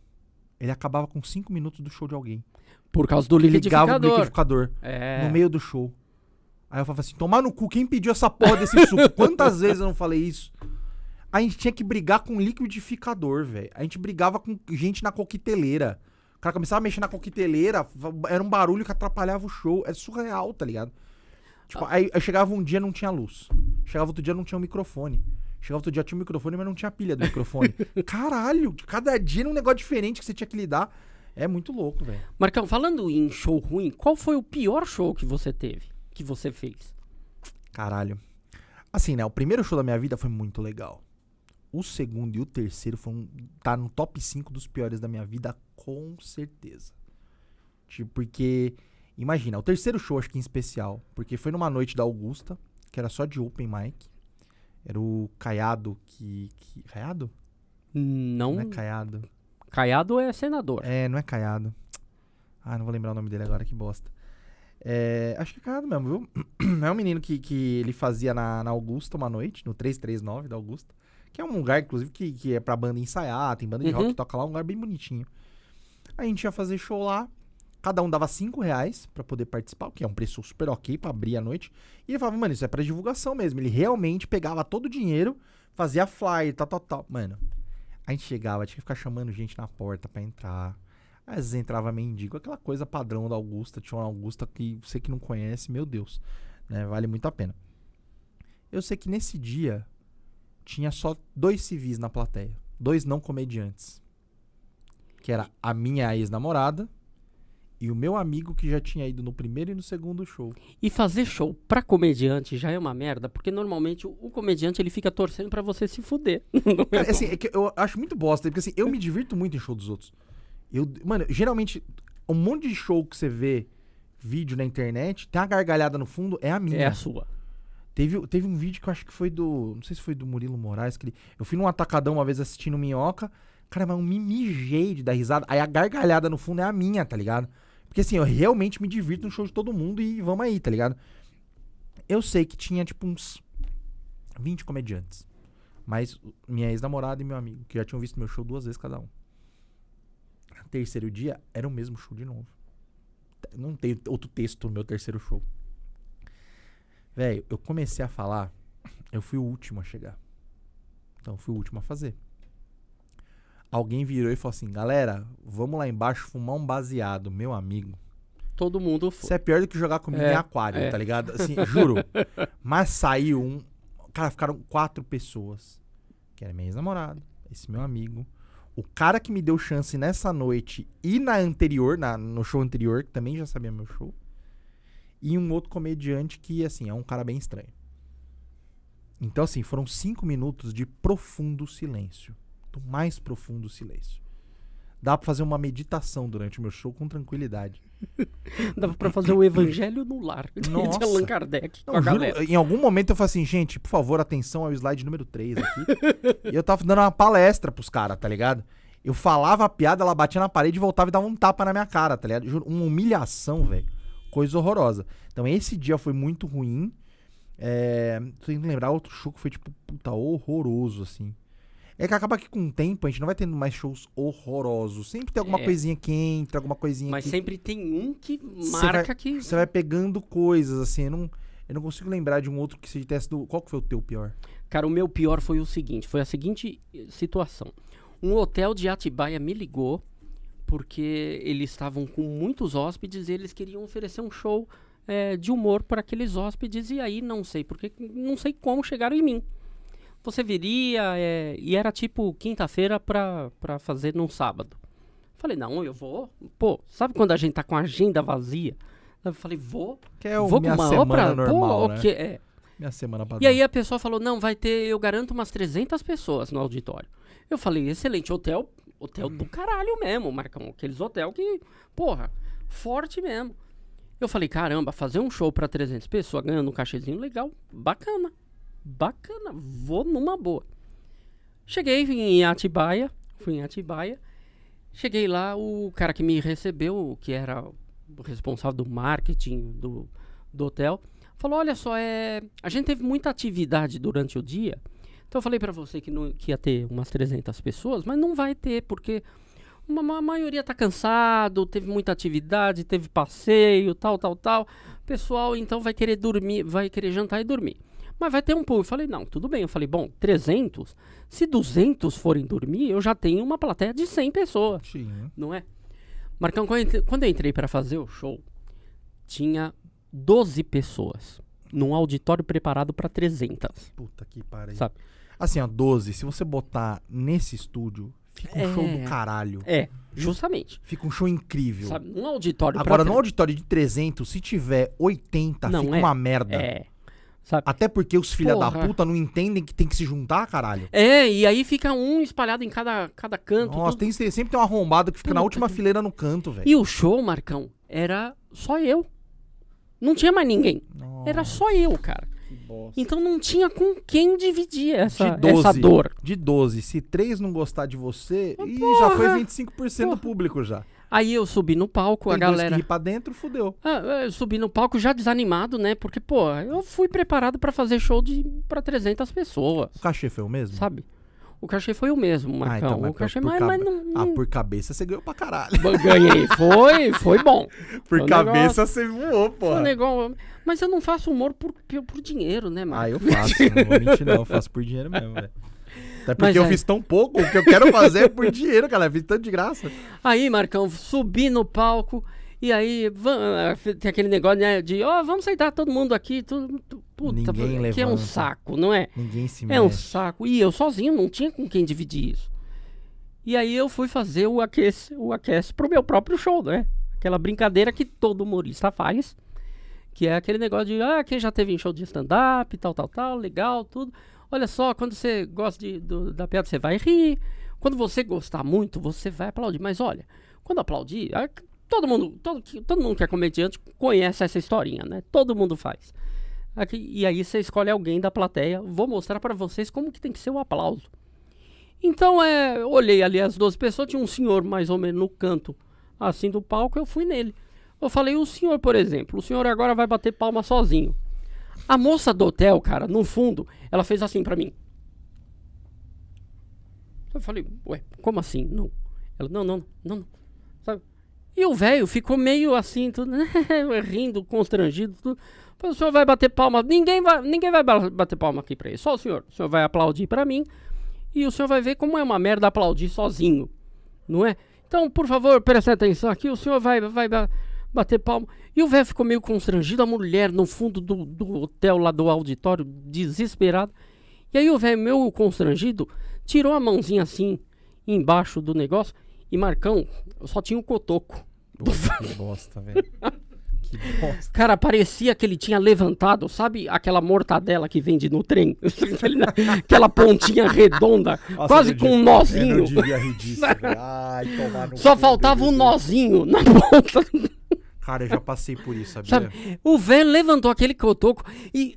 A: Ele acabava com cinco minutos do show de alguém. Por causa do liquidificador. Ligava o liquidificador. É. No meio do show. Aí eu falava assim: tomar no cu, quem pediu essa porra desse suco? Quantas vezes eu não falei isso? A gente tinha que brigar com liquidificador, velho. A gente brigava com gente na coqueteleira. O cara começava a mexer na coqueteleira, era um barulho que atrapalhava o show. É surreal, tá ligado? Tipo, ah. aí, aí chegava um dia não tinha luz. Chegava outro dia não tinha um microfone. Chegava outro dia, tinha o um microfone, mas não tinha pilha do microfone. Caralho, cada dia era um negócio diferente que você tinha que lidar. É muito
B: louco, velho. Marcão, falando em show ruim, qual foi o pior show que você teve? Que você fez?
A: Caralho. Assim, né? O primeiro show da minha vida foi muito legal. O segundo e o terceiro foram. Tá no top 5 dos piores da minha vida, com certeza. Tipo, porque. Imagina, o terceiro show, acho que em especial, porque foi numa noite da Augusta, que era só de open mic. Era o Caiado que. que Caiado? Não. Não é Caiado. Caiado é senador. É, não é Caiado. Ah, não vou lembrar o nome dele agora, que bosta. É, acho que é Caiado mesmo, viu? É um menino que, que ele fazia na, na Augusta uma noite, no 339 da Augusta. Que é um lugar, inclusive, que, que é pra banda ensaiar, tem banda de uhum. rock que toca lá, um lugar bem bonitinho. a gente ia fazer show lá. Cada um dava 5 reais para poder participar, que é um preço super ok para abrir à noite. E ele falava, mano, isso é para divulgação mesmo. Ele realmente pegava todo o dinheiro, fazia flyer, tal, tal, tal. Mano, a gente chegava, tinha que ficar chamando gente na porta para entrar. Às vezes entrava mendigo, aquela coisa padrão da Augusta, tinha uma Augusta que você que não conhece, meu Deus, né? Vale muito a pena. Eu sei que nesse dia tinha só dois civis na plateia, dois não comediantes. Que era a minha ex-namorada e o meu amigo que já tinha ido no primeiro e no segundo show. E fazer show pra
B: comediante já é uma merda, porque normalmente o, o comediante ele fica torcendo para você se fuder. É cara, assim, é
A: que eu acho muito bosta, porque assim, eu me divirto muito em show dos outros. Eu, mano, geralmente, um monte de show que você vê vídeo na internet, tem uma gargalhada no fundo, é a minha. É a sua. Teve, teve um vídeo que eu acho que foi do. Não sei se foi do Murilo Moraes. Que ele, eu fui num atacadão uma vez assistindo minhoca. Cara, mas eu me mijei de dar risada. Aí a gargalhada no fundo é a minha, tá ligado? Porque assim, eu realmente me divirto no show de todo mundo e vamos aí, tá ligado? Eu sei que tinha, tipo, uns 20 comediantes. Mas minha ex-namorada e meu amigo, que já tinham visto meu show duas vezes cada um. Terceiro dia, era o mesmo show de novo. Não tem outro texto no meu terceiro show. Velho, eu comecei a falar, eu fui o último a chegar. Então, fui o último a fazer alguém virou e falou assim: galera, vamos lá embaixo fumar um baseado, meu amigo. Todo mundo foi. Isso é pior do que jogar comigo é, em aquário, é. tá ligado? Assim, juro. Mas saiu um. Cara, ficaram quatro pessoas. Que era minha ex-namorada, esse meu amigo. O cara que me deu chance nessa noite e na anterior, na, no show anterior, que também já sabia meu show. E um outro comediante que, assim, é um cara bem estranho. Então, assim, foram cinco minutos de profundo silêncio do mais profundo silêncio. Dá para fazer uma meditação durante o meu show com tranquilidade. Dava para fazer o Evangelho no Lar Nossa. de Allan Kardec Não, juro, Em algum momento eu falei assim, gente, por favor, atenção ao slide número 3 aqui. e eu tava dando uma palestra pros caras, tá ligado? Eu falava a piada, ela batia na parede, voltava e dava um tapa na minha cara, tá ligado? Juro, uma humilhação, velho. Coisa horrorosa. Então esse dia foi muito ruim. É, tô tentando lembrar outro show que foi, tipo, puta, horroroso, assim. É que acaba que com o tempo a gente não vai tendo mais shows horrorosos. Sempre tem alguma é. coisinha que entra, alguma coisinha Mas que... sempre
B: tem um que marca vai, que... Você
A: vai pegando coisas, assim. Eu não, eu não consigo lembrar de um outro que se tivesse... Do... Qual que foi o teu pior? Cara, o meu pior foi o seguinte. Foi a seguinte
B: eh, situação. Um hotel de Atibaia me ligou porque eles estavam com muitos hóspedes e eles queriam oferecer um show é, de humor para aqueles hóspedes. E aí, não sei porque, não sei como chegaram em mim você viria é, e era tipo quinta-feira pra, fazer num sábado. Falei, não, eu vou. Pô, sabe quando a gente tá com a agenda vazia? Eu falei, vou. Que é o vou minha uma semana obra, normal, pô, né? é. Minha semana padrão. E aí a pessoa falou, não, vai ter, eu garanto umas 300 pessoas no auditório. Eu falei, excelente, hotel, hotel do caralho mesmo, Marcão. Aqueles hotel que, porra, forte mesmo. Eu falei, caramba, fazer um show para 300 pessoas ganhando um cachezinho legal, bacana bacana, vou numa boa. Cheguei em Atibaia, fui em Atibaia. Cheguei lá, o cara que me recebeu, que era o responsável do marketing do, do hotel, falou: Olha só, é, a gente teve muita atividade durante o dia. Então eu falei para você que, não, que ia ter umas 300 pessoas, mas não vai ter, porque uma, a maioria tá cansado, teve muita atividade, teve passeio, tal, tal, tal. O pessoal então vai querer dormir, vai querer jantar e dormir mas vai ter um público. Eu falei, não, tudo bem. Eu falei, bom, 300, se 200 forem dormir, eu já tenho uma plateia de 100 pessoas. Sim. Não é? Marcão, quando eu entrei para fazer o show, tinha 12 pessoas num
A: auditório preparado para 300. Puta que pariu. Sabe? Assim, ó, 12, se você botar nesse estúdio, fica um é, show do é. caralho. É, justamente. Fica um show incrível. Sabe, num auditório Agora, num auditório de 300, se tiver 80, Não, fica é, uma merda. É. Sabe? Até porque os filha da puta não entendem que tem que se juntar, caralho.
B: É, e aí fica um espalhado em cada, cada canto. Nossa, tudo...
A: tem, sempre tem um arrombado que fica Puta na última fileira no canto, velho. E
B: o show, Marcão, era só eu. Não tinha mais ninguém. Nossa. Era só eu, cara. Então não tinha com quem dividir essa, de 12, essa dor.
A: De 12. Se 3 não gostar de você, e já foi 25% porra. do público já. Aí eu subi no palco, Tem a galera. Que pra dentro, fudeu.
B: Ah, é, eu subi no palco já desanimado, né? Porque, pô, eu fui preparado para fazer show de para 300
A: pessoas. O cachê foi o mesmo? Sabe? O
B: cachê foi o mesmo,
A: ah, Marcão. Ah, então, mas o cachê por, mas, cab... mas não, ah, não... Ah, por cabeça você ganhou pra caralho. Ganhei, foi, foi bom. Por foi cabeça negócio... você voou, pô.
B: Foi Mas eu não faço humor por, por dinheiro, né, Marcão? Ah, eu faço. não vou mentir, não. Eu faço por dinheiro mesmo,
A: velho. Até porque Mas, eu é. fiz tão pouco, o que eu quero fazer é por dinheiro, cara. Eu fiz tanto de graça.
B: Aí, Marcão, subi no palco. E aí, eh, tem aquele negócio né, de, ó, oh, vamos sentar todo mundo aqui. Tudo, puta, Ninguém que levanta. é um saco, não é? Ninguém se mexe. É um saco. E eu sozinho, não tinha com quem dividir isso. E aí eu fui fazer o aquece, o aquece pro meu próprio show, né? Aquela brincadeira que todo humorista faz, que é aquele negócio de, ah, quem já teve em show de stand-up, tal, tal, tal, legal, tudo. Olha só, quando você gosta de, do, da piada, você vai rir. Quando você gostar muito, você vai aplaudir. Mas olha, quando aplaudir, é todo mundo, todo, todo mundo que é comediante conhece essa historinha, né? Todo mundo faz. Aqui, é e aí você escolhe alguém da plateia. Vou mostrar para vocês como que tem que ser o aplauso. Então, é, olhei ali as 12 pessoas, tinha um senhor mais ou menos no canto assim do palco, eu fui nele. Eu falei, o senhor, por exemplo, o senhor agora vai bater palma sozinho. A moça do hotel, cara, no fundo, ela fez assim para mim. Eu falei, ué, como assim? Não. Ela, não, não, não, não. Sabe? E o velho ficou meio assim, tudo, né, rindo, constrangido, tudo. o senhor vai bater palma. Ninguém vai, ninguém vai bater palma aqui pra ele. Só o senhor. O senhor vai aplaudir para mim. E o senhor vai ver como é uma merda aplaudir sozinho. Não é? Então, por favor, preste atenção aqui. O senhor vai. vai, vai bater palma. E o velho ficou meio constrangido, a mulher no fundo do, do hotel, lá do auditório, desesperado. E aí o velho, meio constrangido, tirou a mãozinha assim, embaixo do negócio, e Marcão só tinha um cotoco.
A: que bosta, velho. Que bosta.
B: Cara, parecia que ele tinha levantado, sabe aquela mortadela que vende no trem? aquela pontinha redonda, Nossa, quase com um nozinho. Disso, Ai, Só faltava um nozinho na ponta.
A: Cara, eu já passei por isso, sabia? Sabe,
B: o velho levantou aquele cotoco e.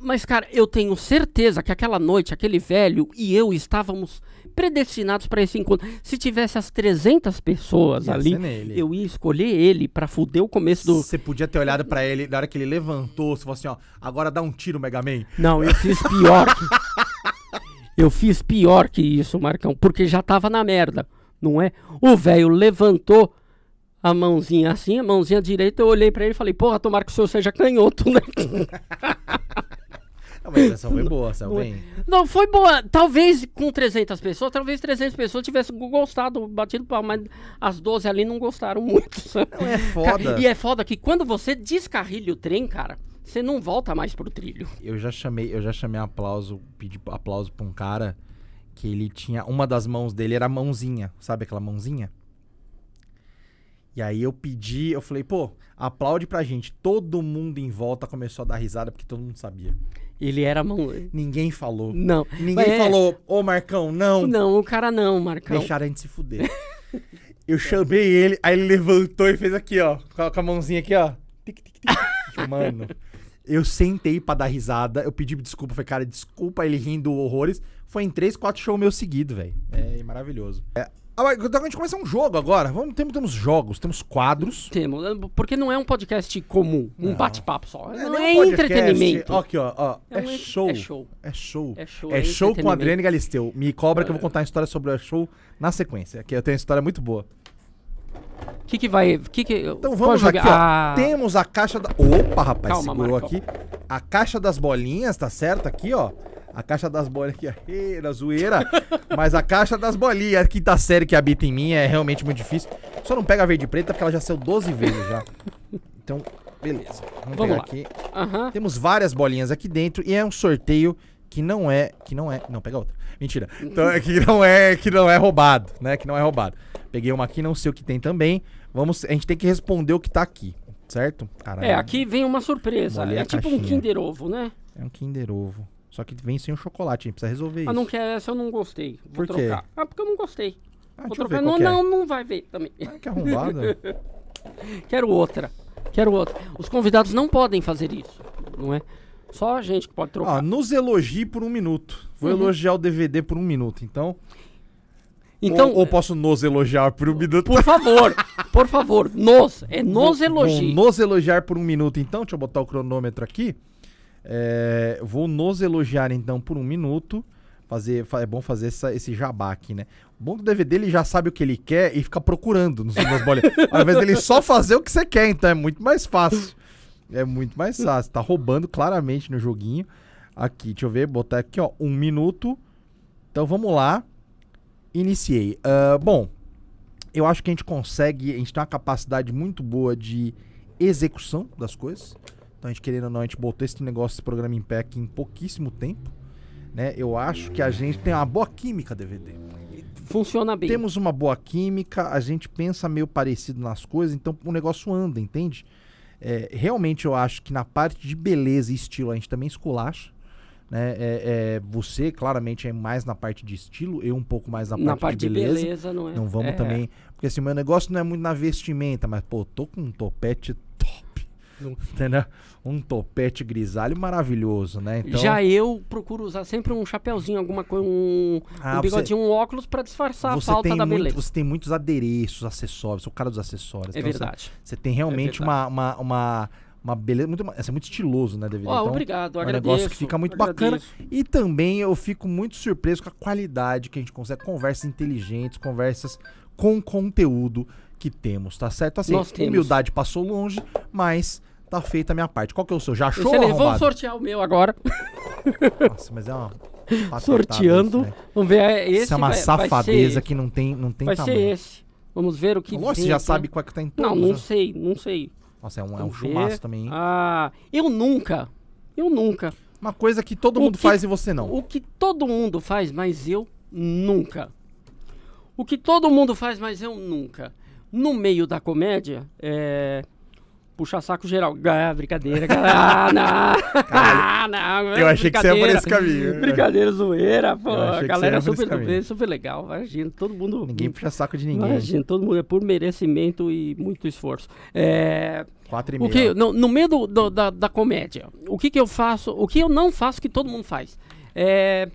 B: Mas, cara, eu tenho certeza que aquela noite, aquele velho e eu estávamos predestinados para esse encontro. Se tivesse as 300 pessoas ia ali,
A: eu ia escolher ele para fuder o começo do. Você podia ter olhado para ele na hora que ele levantou, você falou assim: ó, agora dá um tiro, Mega Man. Não, eu fiz pior que.
B: eu fiz pior que isso, Marcão, porque já tava na merda, não é? O velho levantou a mãozinha assim, a mãozinha direita, eu olhei para ele e falei, porra, tomara que o senhor seja canhoto, né?
A: Não, mas essa foi boa, essa foi
B: Não, foi boa. Talvez com 300 pessoas, talvez 300 pessoas tivessem gostado, batido palma, mas as 12 ali não gostaram muito. Não, é foda. E é foda que quando você descarrilha o trem, cara, você não volta mais pro trilho.
A: Eu já chamei, eu já chamei aplauso, pedi aplauso pra um cara que ele tinha, uma das mãos dele era a mãozinha, sabe aquela mãozinha? E aí eu pedi, eu falei, pô, aplaude pra gente. Todo mundo em volta começou a dar risada porque todo mundo sabia. Ele era mão. Ninguém falou. Não. Ninguém é- falou, ô oh, Marcão, não. Não,
B: o cara não, Marcão. Deixaram a gente
A: se fuder. eu chamei ele, aí ele levantou e fez aqui, ó, com a mãozinha aqui, ó. Tic, tic, tic. Mano. Eu sentei para dar risada, eu pedi desculpa, falei, cara, desculpa, ele rindo horrores. Foi em três, quatro shows meu seguido, velho. É maravilhoso. É, ah, então a gente começa um jogo agora. Vamos, temos, temos jogos, temos quadros. Temos, eh, porque não é um podcast comum, um bate-papo só. É, não, é, um entretenimento. aqui, ó. ó. É, É um show. é show. É show. É show, é, é com a Adriane Galisteu. Me cobra que eu vou é. contar a história sobre o show na sequência. Que eu tenho uma história muito boa. O que, que vai. Que que, Então vamos aqui, ó. Ah. Temos a caixa da. Opa, rapaz, Calma, segurou aqui. A caixa das bolinhas, tá certo? Aqui, ó. A caixa das bolinhas que era zoeira, mas a caixa das bolinhas, a quinta série que habita em mim é realmente muito difícil. Só não pega a verde e preta porque ela já saiu 12 vezes já. Então, beleza. Vamos, Vamos lá. aqui. Uhum. Temos várias bolinhas aqui dentro e é um sorteio que não é, que não é, não pega outra. Mentira. Então, é que não é, que não é roubado, né? Que não é roubado. Peguei uma aqui, não sei o que tem também. Vamos, a gente tem que responder o que tá aqui, certo? Caralho. É, aqui vem uma surpresa. Molhei é tipo um Kinder Ovo, né? É um Kinder Ovo. Só que vem sem o chocolate, a gente precisa resolver isso. Ah, não
B: quer essa, eu não gostei. Vou Por quê? trocar. Ah, porque eu não gostei. Ah, Vou trocar. Não, é. não, não vai ver também. Ah, que arrombada. quero outra. Quero outra. Os convidados não podem fazer isso, não é?
A: Só a gente que pode trocar. Ah, nos elogie por um minuto. Vou uhum. elogiar o DVD por um minuto, então. Então, ou, ou posso nos elogiar por um minuto? Por favor, por favor, nos. É nos elogie. Nos elogiar por um minuto, então. Deixa eu botar o cronômetro aqui. É, vou nos elogiar então por um minuto. Fazer, é bom fazer essa, esse jabá aqui, né? O bom do DVD ele já sabe o que ele quer e fica procurando nos meus bolinhos. Ao invés dele só fazer o que você quer, então é muito mais fácil. É muito mais fácil. Tá roubando claramente no joguinho. Aqui, deixa eu ver, botar aqui, ó, um minuto. Então vamos lá. Iniciei. Uh, bom, eu acho que a gente consegue, a gente tem uma capacidade muito boa de execução das coisas. Então a gente querendo ou não, a gente botou esse negócio, esse programa em pé aqui em pouquíssimo tempo. Né? Eu acho que a gente tem uma boa química DVD. Funciona bem. Temos uma boa química, a gente pensa meio parecido nas coisas, então o negócio anda, entende? É, realmente eu acho que na parte de beleza e estilo a gente também esculacha. Né? É, é, você claramente é mais na parte de estilo, eu um pouco mais na, na parte, parte, de beleza. beleza não, é? não vamos é. também. Porque assim, meu negócio não é muito na vestimenta, mas pô, tô com um topete entendeu? Um topete grisalho maravilhoso, né? Então... Já
B: eu procuro usar sempre um chapéuzinho, alguma coisa, um, ah, um bigodinho, você... um óculos para disfarçar a falta da muito, beleza.
A: Você tem muitos adereços, acessórios, sou o cara dos acessórios. É então verdade. Você, você, tem realmente é uma, uma, uma uma beleza muito, é muito estiloso, né, David? Oh, então, obrigado, É um negócio que fica muito agradeço. bacana. E também eu fico muito surpreso com a qualidade que a gente consegue. Conversas inteligentes, conversas com conteúdo que temos, tá certo? Assim, Nós humildade passou longe, mas Tá feita a minha parte. Qual que é o seu? Já achou? Eles Vamos
B: sortear o meu agora. Nossa, mas é uma.
A: Sorteando. Isso, né? Vamos ver. É esse Isso é uma vai, safadeza vai que não tem, não tem vai tamanho. Vai
B: ser esse. Vamos ver o que. Nossa, você já sabe né? qual é que tá em todos. Não, não né? sei, não sei.
A: Nossa, é um, é um chumaço também, hein?
B: Ah, eu nunca. Eu nunca. Uma coisa que todo o mundo que, faz e você não. O que todo mundo faz, mas eu nunca. O que todo mundo faz, mas eu nunca. No meio da comédia, é, puxa saco geral. Ah, brincadeira, galera. Ah, não. ah, não. Eu achei que você ia por esse caminho. Brincadeira, zoeira, pô. A galera é super, super, super legal. Imagina, todo mundo. Ninguém puxa saco de ninguém. Imagina, todo mundo é por merecimento e muito esforço. É. Quatro e meia. O que, no, no meio do, do, da, da comédia, o que, que eu faço? O que eu não faço que todo mundo faz? É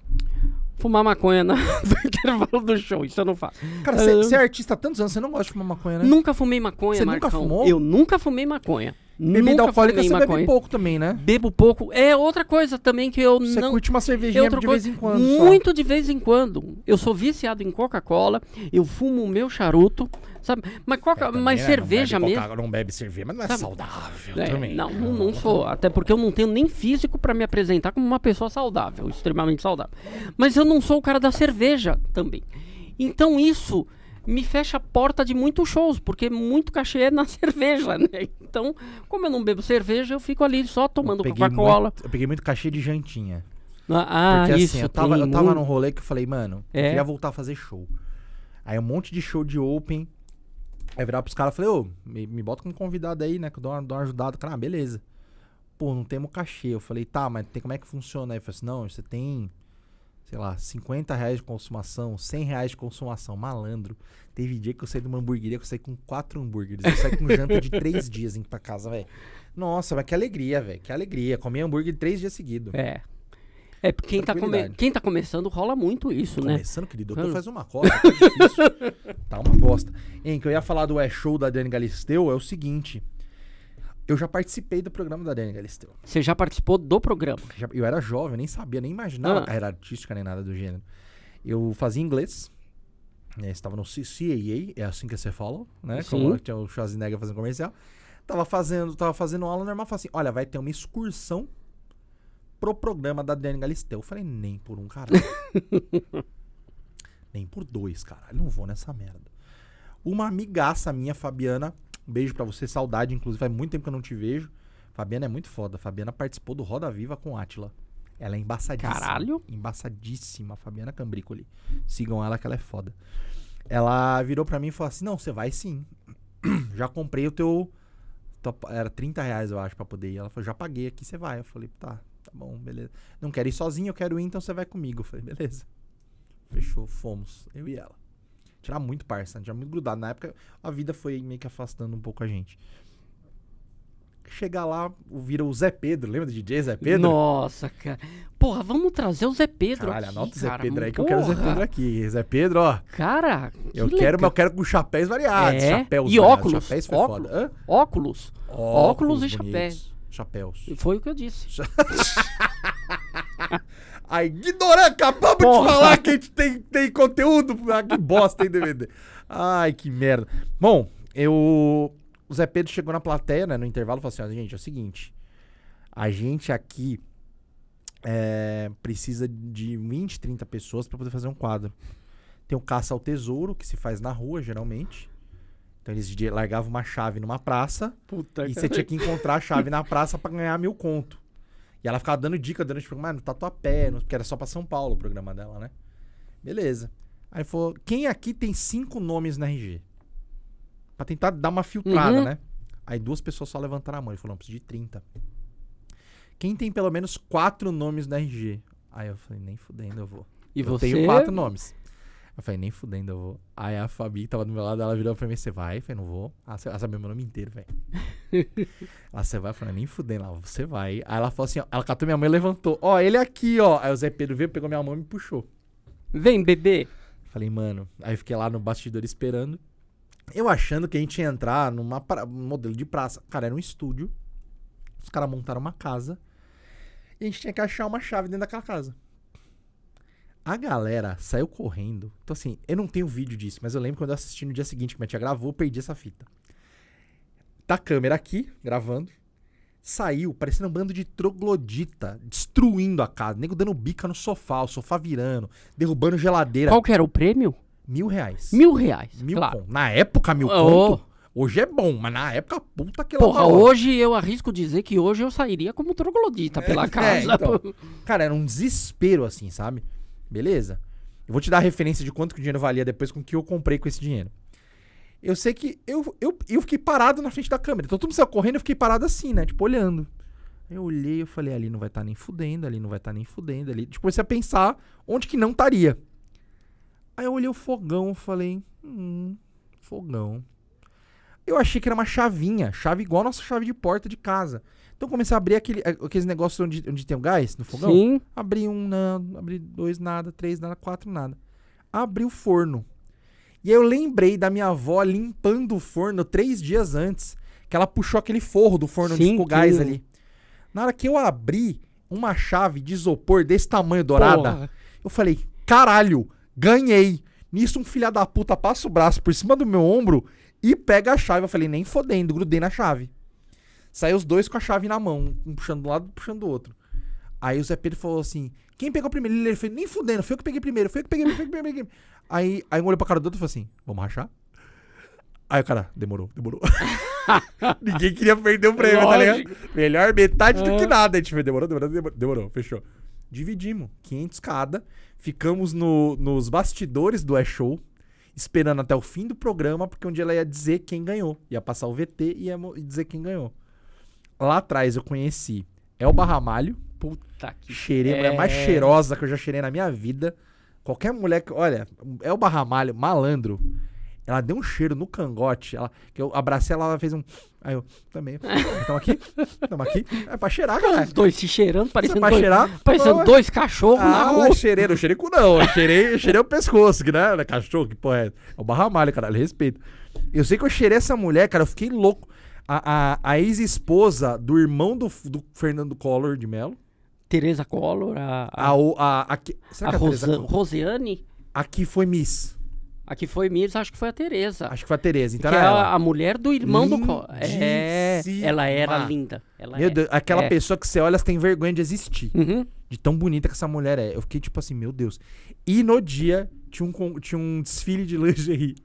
B: fumar maconha na, no intervalo do show. Isso eu não faço. Cara, ah. você
A: é artista há tantos anos, você não gosta de fumar maconha, né? Nunca fumei maconha, Você nunca fumou? Eu
B: nunca fumei maconha. Bebida nunca alcoólica você maconha. bebe pouco também, né? Bebo pouco. É outra coisa também que eu Você não... curte uma cervejinha é de coisa- vez em quando só. Muito de vez em quando. Eu sou viciado em Coca-Cola, eu fumo o meu charuto, Sabe? Mas, é- mas né? cerveja mesmo. Coca, não bebe cerveja, mas não é sabe? saudável é, também. Não, não, não, sou. Até porque eu não tenho nem físico para me apresentar como uma pessoa saudável, extremamente saudável. Mas eu não sou o cara da cerveja também. Então isso me fecha a porta de muitos shows, porque muito cachê é na cerveja, né? Então, como eu não bebo cerveja, eu fico ali só tomando Coca-Cola.
A: Eu peguei muito cachê de jantinha. Ah, ah porque, assim, Eu tava, eu tava num rolê que eu falei, mano, é? eu queria voltar a fazer show. Aí um monte de show de open Aí virar pros caras e falei, ô, me, me bota como convidado aí, né? Que eu dou uma, dou uma ajudada. Cara, ah, beleza. Pô, não temos cachê. Eu falei, tá, mas tem, como é que funciona? Aí eu falei assim, não, você tem, sei lá, 50 reais de consumação, 100 reais de consumação. Malandro. Teve dia que eu saí de uma hamburgueria que eu saí com quatro hambúrgueres. Eu saí com janta de três dias indo pra casa, velho. Nossa, mas que alegria, velho. Que alegria. Comi hambúrguer três dias seguidos. É. É, porque quem tá, come... quem tá começando rola muito isso, começando, né? Começando, querido, tô hum. faz uma cópia, tá é difícil. tá uma bosta. Em que eu ia falar do É Show da Dani Galisteu é o seguinte. Eu já participei do programa da Dani Galisteu. Você já participou do programa? Eu era jovem, nem sabia, nem imaginava ah. carreira artística nem nada do gênero. Eu fazia inglês, né? estava no CAA, é assim que você fala, né? Sim. Como tinha o Schwarzenegger fazendo comercial. Tava fazendo, tava fazendo aula normal, falei assim: olha, vai ter uma excursão pro programa da Adriane Galisteu. Eu falei, nem por um caralho. nem por dois, caralho. Não vou nessa merda. Uma amigaça minha, Fabiana. Um beijo para você, saudade, inclusive. Faz muito tempo que eu não te vejo. Fabiana é muito foda. Fabiana participou do Roda Viva com Atila. Ela é embaçadíssima. Caralho? Embaçadíssima, Fabiana Cambricoli. Sigam ela que ela é foda. Ela virou para mim e falou assim: Não, você vai sim. já comprei o teu. era 30 reais, eu acho, pra poder ir. Ela falou: Já paguei aqui, você vai. Eu falei: Tá tá bom, beleza. Não quero ir sozinho, eu quero ir, então você vai comigo. Eu falei, beleza. Fechou, fomos. Eu e ela. Tirar muito parça, já muito grudado. Na época, a vida foi meio que afastando um pouco a gente. Chegar lá, vira o Zé Pedro. Lembra do DJ Zé Pedro? Nossa, cara.
B: Porra, vamos trazer o Zé Pedro Caralho, aqui, anota o Zé cara, Pedro aí que porra. eu quero o Zé Pedro aqui.
A: Zé Pedro, ó. Cara, que Eu legal. quero, mas eu quero com chapéus variados. É. Chapéus e variados. óculos. Chapéus óculos. Óculos. óculos. óculos. e chapéus. Chapéus. Foi o que eu disse. A ignorância, acabamos Porra. de falar que a gente tem, tem conteúdo. Ah, que bosta, hein, DVD. Ai, que merda. Bom, eu. O Zé Pedro chegou na plateia, né, no intervalo, e falou assim: gente, é o seguinte. A gente aqui é, precisa de 20, 30 pessoas para poder fazer um quadro. Tem o Caça ao Tesouro, que se faz na rua, geralmente. Então eles largavam uma chave numa praça Puta e você tinha que encontrar a chave na praça para ganhar mil conto. E ela ficava dando dica durante tipo, tá o programa, mano, tatuapé, porque era só pra São Paulo o programa dela, né? Beleza. Aí falou, quem aqui tem cinco nomes na RG? Pra tentar dar uma filtrada, uhum. né? Aí duas pessoas só levantaram a mão e falou, não, preciso de 30. Quem tem pelo menos quatro nomes na RG? Aí eu falei, nem fudendo, eu vou. E eu você? tenho quatro nomes. Eu falei, nem fudendo, eu vou. Aí a Fabi tava do meu lado, ela virou pra mim, você vai? Eu falei, não vou. Ela, ah, sabe sabia meu nome inteiro, velho. ela, ah, você vai? Eu falei, nem fudendo, ela, você vai. Aí ela falou assim, ó, ela catou minha mãe e levantou. Ó, ele aqui, ó. Aí o Zé Pedro veio, pegou minha mão e me puxou. Vem, bebê. Falei, mano. Aí fiquei lá no bastidor esperando. Eu achando que a gente ia entrar numa pra... modelo de praça. Cara, era um estúdio. Os caras montaram uma casa. E a gente tinha que achar uma chave dentro daquela casa. A galera saiu correndo. Então, assim, eu não tenho vídeo disso, mas eu lembro quando eu assisti no dia seguinte que minha tia gravou, eu perdi essa fita. Tá a câmera aqui, gravando. Saiu, parecendo um bando de troglodita, destruindo a casa. Nego dando bica no sofá, o sofá virando, derrubando geladeira. Qual que era o prêmio? Mil reais. Mil reais. Mil claro. Na época, mil oh. Hoje é bom, mas na época, puta que Porra, hoje eu arrisco dizer que hoje eu sairia como troglodita é, pela é, casa. É, então, cara, era um desespero assim, sabe? Beleza? Eu vou te dar a referência de quanto que o dinheiro valia depois com o que eu comprei com esse dinheiro. Eu sei que eu, eu, eu fiquei parado na frente da câmera. Então todo mundo saiu correndo, eu fiquei parado assim, né? Tipo, olhando. Eu olhei, eu falei, ali não vai estar tá nem fudendo, ali não vai estar tá nem fudendo, ali. Tipo, você a pensar onde que não estaria. Aí eu olhei o fogão, falei, hum, fogão. Eu achei que era uma chavinha, chave igual a nossa chave de porta de casa. Então começar a abrir aquele, eh, aqueles negócios onde, onde tem o gás no fogão. Sim. Abri um, não, abri dois, nada, três, nada, quatro, nada. Abri o forno. E aí eu lembrei da minha avó limpando o forno três dias antes. Que ela puxou aquele forro do forno Sim, onde que... gás ali. Na hora que eu abri uma chave de isopor desse tamanho dourada, Porra. eu falei, caralho, ganhei. Nisso um filha da puta passa o braço por cima do meu ombro e pega a chave. Eu falei, nem fodendo, grudei na chave. Saiu os dois com a chave na mão, um puxando de um lado, puxando do outro. Aí o Zé Pedro falou assim: quem pegou primeiro? Ele falou, nem fudendo, foi eu que peguei primeiro, foi eu que peguei, foi eu que peguei. Primeiro. Aí, aí um olhou pra cara do outro e falou assim: vamos rachar? Aí o cara, demorou, demorou. Ninguém queria perder o prêmio, Lógico. tá ligado? Melhor metade do que é. nada. A gente falou, demorou, demorou, demorou, demorou fechou. Dividimos, 500 cada. Ficamos no, nos bastidores do E-Show, esperando até o fim do programa, porque um dia ela ia dizer quem ganhou. Ia passar o VT e ia dizer quem ganhou lá atrás eu conheci Elba Barramalho. Puta que Cheirei, é... mulher mais cheirosa que eu já cheirei na minha vida. Qualquer mulher que. Olha, o barramalho malandro. Ela deu um cheiro no cangote. Ela, que eu abracei ela, ela fez um. Aí eu também. Tamo aqui? Tamo aqui? É pra cheirar, cara. Os dois se cheirando, é parecendo. Dois, cheirar, parecendo dois cachorros ah, na rua. É cheireiro, cheirei cu não. Eu cheirei, eu cheirei o pescoço, que é, é Cachorro, que porra é. É o barramalho, caralho, respeito. Eu sei que eu cheirei essa mulher, cara. Eu fiquei louco a, a, a ex-esposa do irmão do, do Fernando Collor de Mello. Tereza Collor, a. A, a, a, a, a é Rosa, Rosiane? Aqui foi Miss.
B: Aqui foi Miss, acho que foi a Tereza. Acho que foi
A: a Tereza, então que era é ela. a
B: mulher do irmão do Collor. É, ela era linda. Ela meu é. Deus, aquela é.
A: pessoa que você olha, você tem vergonha de existir. Uhum. De tão bonita que essa mulher é. Eu fiquei tipo assim, meu Deus. E no dia tinha um, tinha um desfile de lingerie.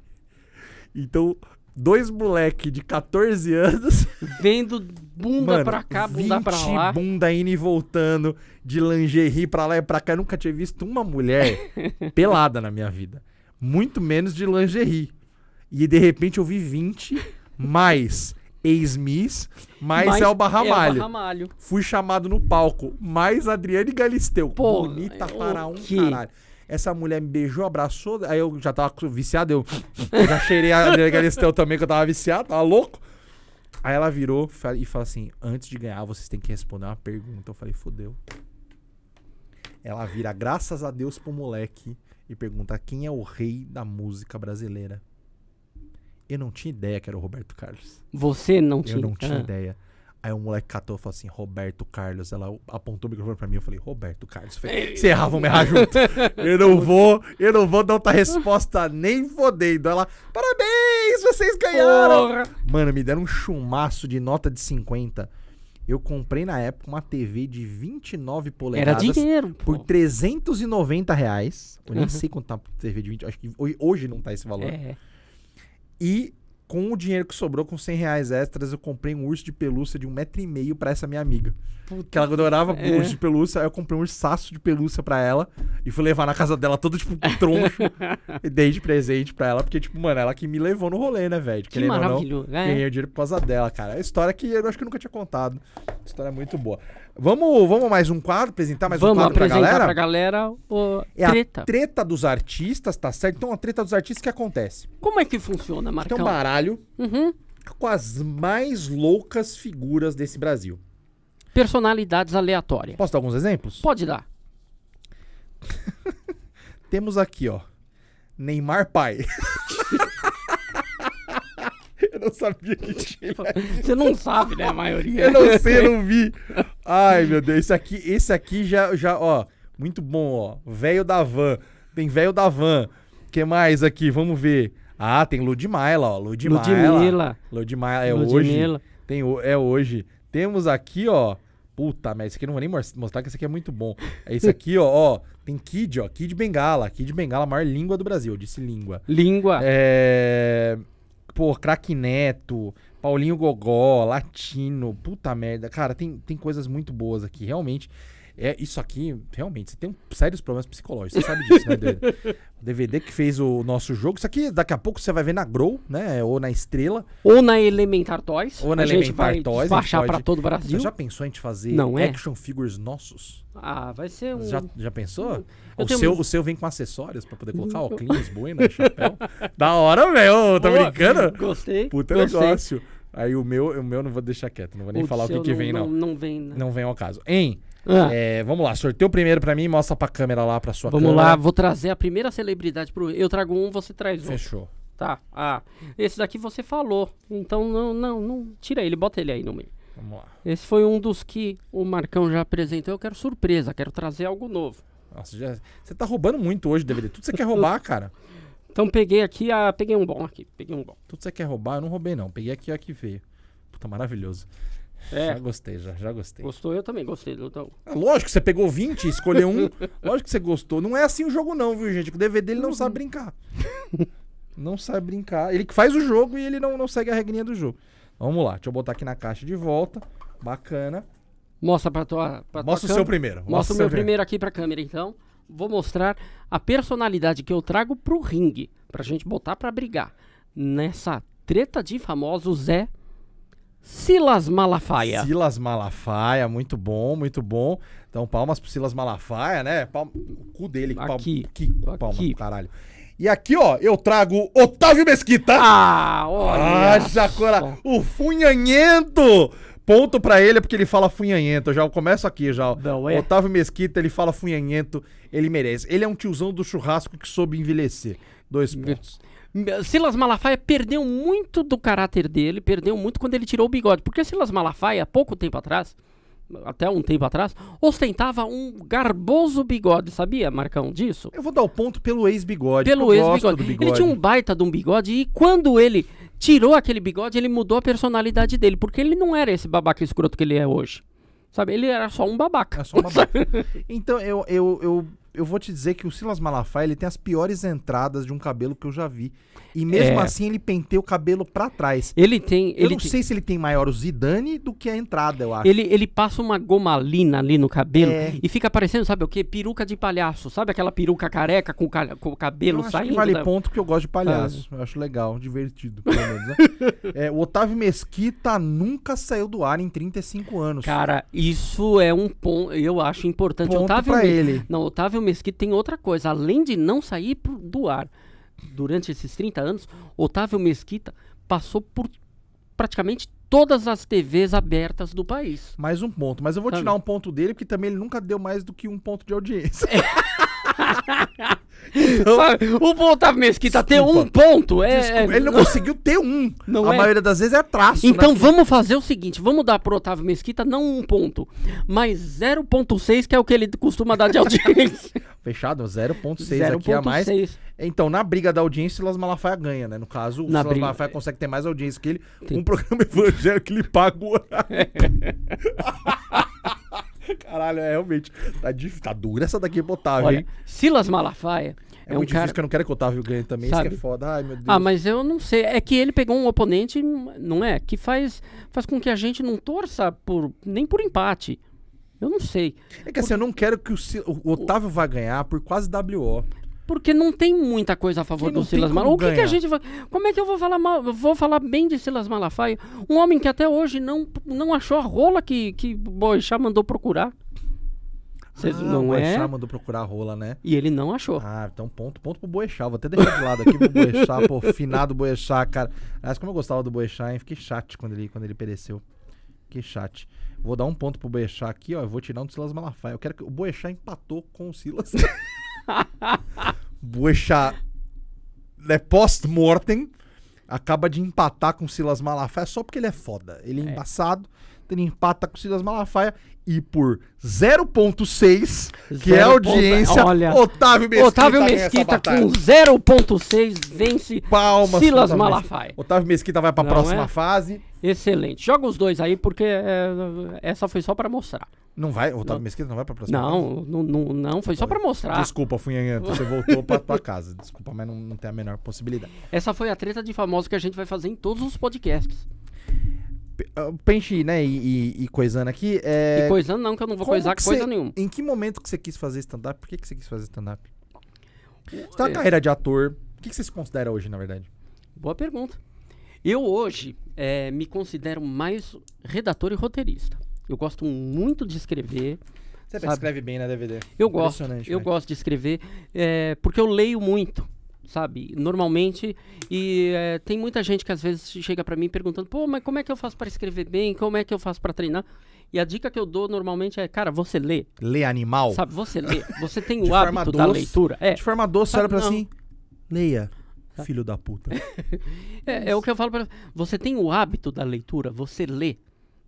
A: Então, dois moleque de 14 anos. Vendo bunda Mano, pra cá, bunda pra lá. bunda indo e voltando, de lingerie pra lá e pra cá. Eu nunca tinha visto uma mulher pelada na minha vida. Muito menos de lingerie. E de repente eu vi 20 mais ex-miss, mais, é o Ramalho. Fui chamado no palco, mais Adriane Galisteu. Pô, Bonita é para um que? caralho. Essa mulher me beijou, abraçou. Aí eu já tava viciado, eu, eu já cheirei a André Galisteu também, que eu tava viciado, tava louco. Aí ela virou e falou assim: antes de ganhar, vocês têm que responder uma pergunta. Eu falei, fodeu. Ela vira graças a Deus pro moleque e pergunta: quem é o rei da música brasileira? Eu não tinha ideia que era o Roberto Carlos. Você não tinha? Eu não tinha ah. ideia. Aí o moleque catou e falou assim, Roberto Carlos. Ela apontou o microfone pra mim, eu falei, Roberto Carlos. Você falei, se vamos errar junto. eu não vou, eu não vou dar outra resposta nem fodendo. Ela, parabéns, vocês ganharam. Porra. Mano, me deram um chumaço de nota de 50. Eu comprei na época uma TV de 29 polegadas. Era dinheiro. Pô. Por 390 reais. Eu nem uhum. sei quanto tá TV de 20, acho que hoje não tá esse valor. É. E com o dinheiro que sobrou, com 100 reais extras, eu comprei um urso de pelúcia de um metro e meio pra essa minha amiga. Puta que ela adorava é. urso de pelúcia, aí eu comprei um ursaço de pelúcia pra ela e fui levar na casa dela todo, tipo, troncho. e dei de presente pra ela, porque, tipo, mano, ela que me levou no rolê, né, velho? Que maravilhoso, né? Ganhei o dinheiro por causa dela, cara. É história que eu acho que eu nunca tinha contado. História muito boa. Vamos, vamos mais um quadro, apresentar mais vamos um quadro pra galera? Pra
B: galera o... é treta. a
A: treta dos artistas, tá certo? Então a treta dos artistas que acontece. Como é que funciona, Marcão? Tem um baralho uhum. com as mais loucas figuras desse Brasil.
B: Personalidades aleatórias. Posso
A: dar alguns exemplos? Pode dar. Temos aqui, ó. Neymar pai. não sabia que
B: tinha. Tipo, você não sabe, né? A maioria. Eu não sei, eu não vi.
A: Ai, meu Deus. Esse aqui, esse aqui já, já ó. Muito bom, ó. Velho da van. Tem velho da van. que mais aqui? Vamos ver. Ah, tem Ludmila, ó. Ludmila. Ludmila. Ludmila é Ludmilla. hoje. Tem, é hoje. Temos aqui, ó. Puta, mas esse aqui eu não vou nem mostrar, que esse aqui é muito bom. É esse aqui, ó, ó. Tem Kid, ó. Kid Bengala. Kid Bengala, a maior língua do Brasil. Eu disse língua. Língua. É pô, Craque Neto, Paulinho Gogó, Latino, puta merda. Cara, tem, tem coisas muito boas aqui, realmente. É, isso aqui, realmente, você tem um, sérios problemas psicológicos, você sabe disso, né, Adriano? O DVD que fez o nosso jogo. Isso aqui, daqui a pouco, você vai ver na Grow, né? Ou na Estrela.
B: Ou na Elementar
A: Toys. Ou na a Elementar gente vai Toys. baixar pode... pra todo o Brasil. Você já pensou em te fazer Não é? action figures nossos? Ah, vai ser um. Já, já pensou? Hum, o, seu, o seu vem com acessórios pra poder colocar óculos, hum, boina, né, chapéu. da hora, velho. Tá Boa, brincando? Gostei. Puta gostei. negócio. Aí o meu, o meu não vou deixar quieto, não vou nem o falar o que, que vem, não. Não, vem, né? Não vem ao caso. Em ah. É, vamos lá, sorteio primeiro pra mim e mostra pra câmera lá, pra sua vamos câmera. Vamos lá, vou trazer
B: a primeira celebridade pro. Eu trago um, você traz outro. Fechou. Tá, ah, esse daqui você falou. Então não, não, não. Tira ele, bota ele aí no meio. Vamos lá. Esse foi um dos que o Marcão já apresentou. Eu quero surpresa, quero trazer algo novo.
A: Nossa, já, você tá roubando muito hoje, DVD. Tudo você quer roubar, cara. Então peguei aqui, a, peguei um bom aqui, peguei um bom. Tudo você quer roubar, eu não roubei não. Peguei aqui, ó, que veio. Puta, maravilhoso. É. Já gostei, já, já gostei. Gostou? Eu também gostei, Lutão. É, lógico, você pegou 20 escolheu um. lógico que você gostou. Não é assim o jogo, não, viu, gente? O DVD ele não sabe brincar. não sabe brincar. Ele que faz o jogo e ele não, não segue a regrinha do jogo. Vamos lá, deixa eu botar aqui na caixa de volta. Bacana. Mostra pra tua. Pra Mostra tua o seu primeiro. Mostra, Mostra o meu primeiro
B: aqui pra câmera, então. Vou mostrar a personalidade que eu trago pro ringue. Pra gente botar pra brigar. Nessa treta de famosos é
A: Silas Malafaia. Silas Malafaia, muito bom, muito bom. Então, palmas pro Silas Malafaia, né? Palma, o cu dele. Aqui. Palma, palma aqui. caralho. E aqui, ó, eu trago Otávio Mesquita. Ah, olha. Ah, Jacora, o funhanhento. Ponto pra ele, porque ele fala funhanhento. Eu já começo aqui, já. Não é. Otávio Mesquita, ele fala funhanhento, ele merece. Ele é um tiozão do churrasco que soube envelhecer. Dois pontos. Silas Malafaia perdeu muito do caráter dele, perdeu
B: muito quando ele tirou o bigode. Porque Silas Malafaia, há pouco tempo atrás, até um tempo atrás, ostentava um garboso bigode, sabia, Marcão, disso? Eu vou dar o ponto pelo ex-bigode. Pelo ex-bigode. Bigode. Ele tinha um baita de um bigode e quando ele tirou aquele bigode, ele mudou a personalidade dele, porque ele não era esse babaca escroto que ele é hoje. Sabe, ele era só um babaca. Era é só um
A: babaca. então, eu, eu, eu eu vou te dizer que o Silas Malafaia ele tem as piores entradas de um cabelo que eu já vi. E mesmo é. assim ele penteia o cabelo para trás. Ele tem. Eu não tem... sei se ele tem maior o Zidane do que a entrada, eu acho. Ele,
B: ele passa uma gomalina ali no cabelo é. e fica parecendo, sabe o quê? Peruca de palhaço. Sabe aquela peruca careca com, com o cabelo eu acho saindo? Que vale da... ponto que eu gosto de palhaço.
A: Ah. Eu acho legal, divertido, pelo menos. Né? é, o Otávio Mesquita nunca saiu do ar em 35 anos. Cara,
B: isso é um ponto. Eu acho importante. Ponto Otávio... pra ele. Não, Otávio Mesquita tem outra coisa. Além de não sair do ar durante esses 30 anos, Otávio Mesquita passou por praticamente todas as TVs abertas do país.
A: Mais um ponto. Mas eu vou tirar um ponto dele, porque também ele nunca deu mais do que um ponto de audiência. É. Então, Sabe, o Otávio Mesquita ter um ponto é, desculpa, é, ele não conseguiu ter um. Não a é. maioria das vezes é traço. Né, então né?
B: vamos fazer o seguinte: vamos dar pro Otávio Mesquita não um ponto, mas 0,6, que é o que ele costuma dar de audiência.
A: Fechado, 0,6 aqui a mais. 6. Então, na briga da audiência, o Silas Malafaia ganha, né? No caso, o na Silas briga, Malafaia é. consegue ter mais audiência que ele. Tem. Um programa evangélico que ele paga o horário. Caralho, é realmente. Tá, dif... tá dura essa daqui pra Otávio, hein?
B: Silas Malafaia. É, é um muito cara... difícil que eu não
A: quero que o Otávio ganhe também, Sabe? isso que é foda. Ai, meu ah, Deus. Ah, mas
B: eu não sei. É que ele pegou um oponente, não é? Que faz, faz com que a gente não torça por, nem por empate. Eu não sei. É
A: que assim, eu não quero que o, o Otávio o... vá ganhar por quase WO
B: porque não tem muita coisa a favor do Silas Malafaia. O que, que, a gente vai. Como é que eu vou falar mal, vou falar bem de Silas Malafaia? Um homem que até hoje não, não achou a rola que, que Boixá mandou procurar. Cês, ah, não o é? mandou procurar rola, né?
A: E ele não achou. Ah, então ponto, ponto pro Boechat. Vou até deixar de lado aqui pro Boechat, pô, finado Boechat, cara. Aliás, como eu gostava do Boechat, hein? Fiquei chate quando ele, quando ele pereceu. Que chate. Vou dar um ponto pro Boechat aqui, ó. Eu vou tirar um do Silas Malafaia. Eu quero que o Boechat empatou com o Silas. Buecha é né, post-mortem, acaba de empatar com Silas Malafaia só porque ele é foda. Ele é, é. embaçado ele empata com o Silas Malafaia e por 0.6, que 0. é a audiência, Olha, Otávio Mesquita, Otávio Mesquita com
B: 0.6 vence Palmas Silas Otávio Malafaia. Otávio Mesquita vai para a próxima é? fase. Excelente. Joga os dois aí porque é, essa foi só para mostrar. Não vai? O Otávio não. Mesquita não vai a próxima
A: não, não, não, não, foi só para mostrar. Desculpa, fui você voltou para tua casa. Desculpa, mas não, não tem a menor possibilidade.
B: Essa foi a treta de famosos que a gente vai fazer em todos os podcasts.
A: Ah, Pente, né, e, e, e, coisando aqui. É... E coisando não, que eu não vou Como coisar coisa cê, nenhuma. Em que momento que você quis fazer stand-up? Por que, que você quis fazer stand-up? Você tá na é carreira de ator. O que, você se considera hoje, na verdade?
B: Boa pergunta. Eu hoje é, me considero mais redator e roteirista. Eu gosto muito de escrever. Você sabe? escreve bem na né, DVD. Eu gosto. Eu né? gosto de escrever é, porque eu leio muito sabe? Normalmente, e é, tem muita gente que às vezes chega para mim perguntando, pô, mas como é que eu faço para escrever bem? Como é que eu faço para treinar? E a dica que eu dou normalmente é, cara, você lê.
A: Lê animal? Sabe, você lê. Você tem o hábito doce, da leitura. É. De forma doce, você olha pra assim, não. assim, leia. Filho da puta. é, é, o que
B: eu falo pra você. tem o hábito da leitura, você lê.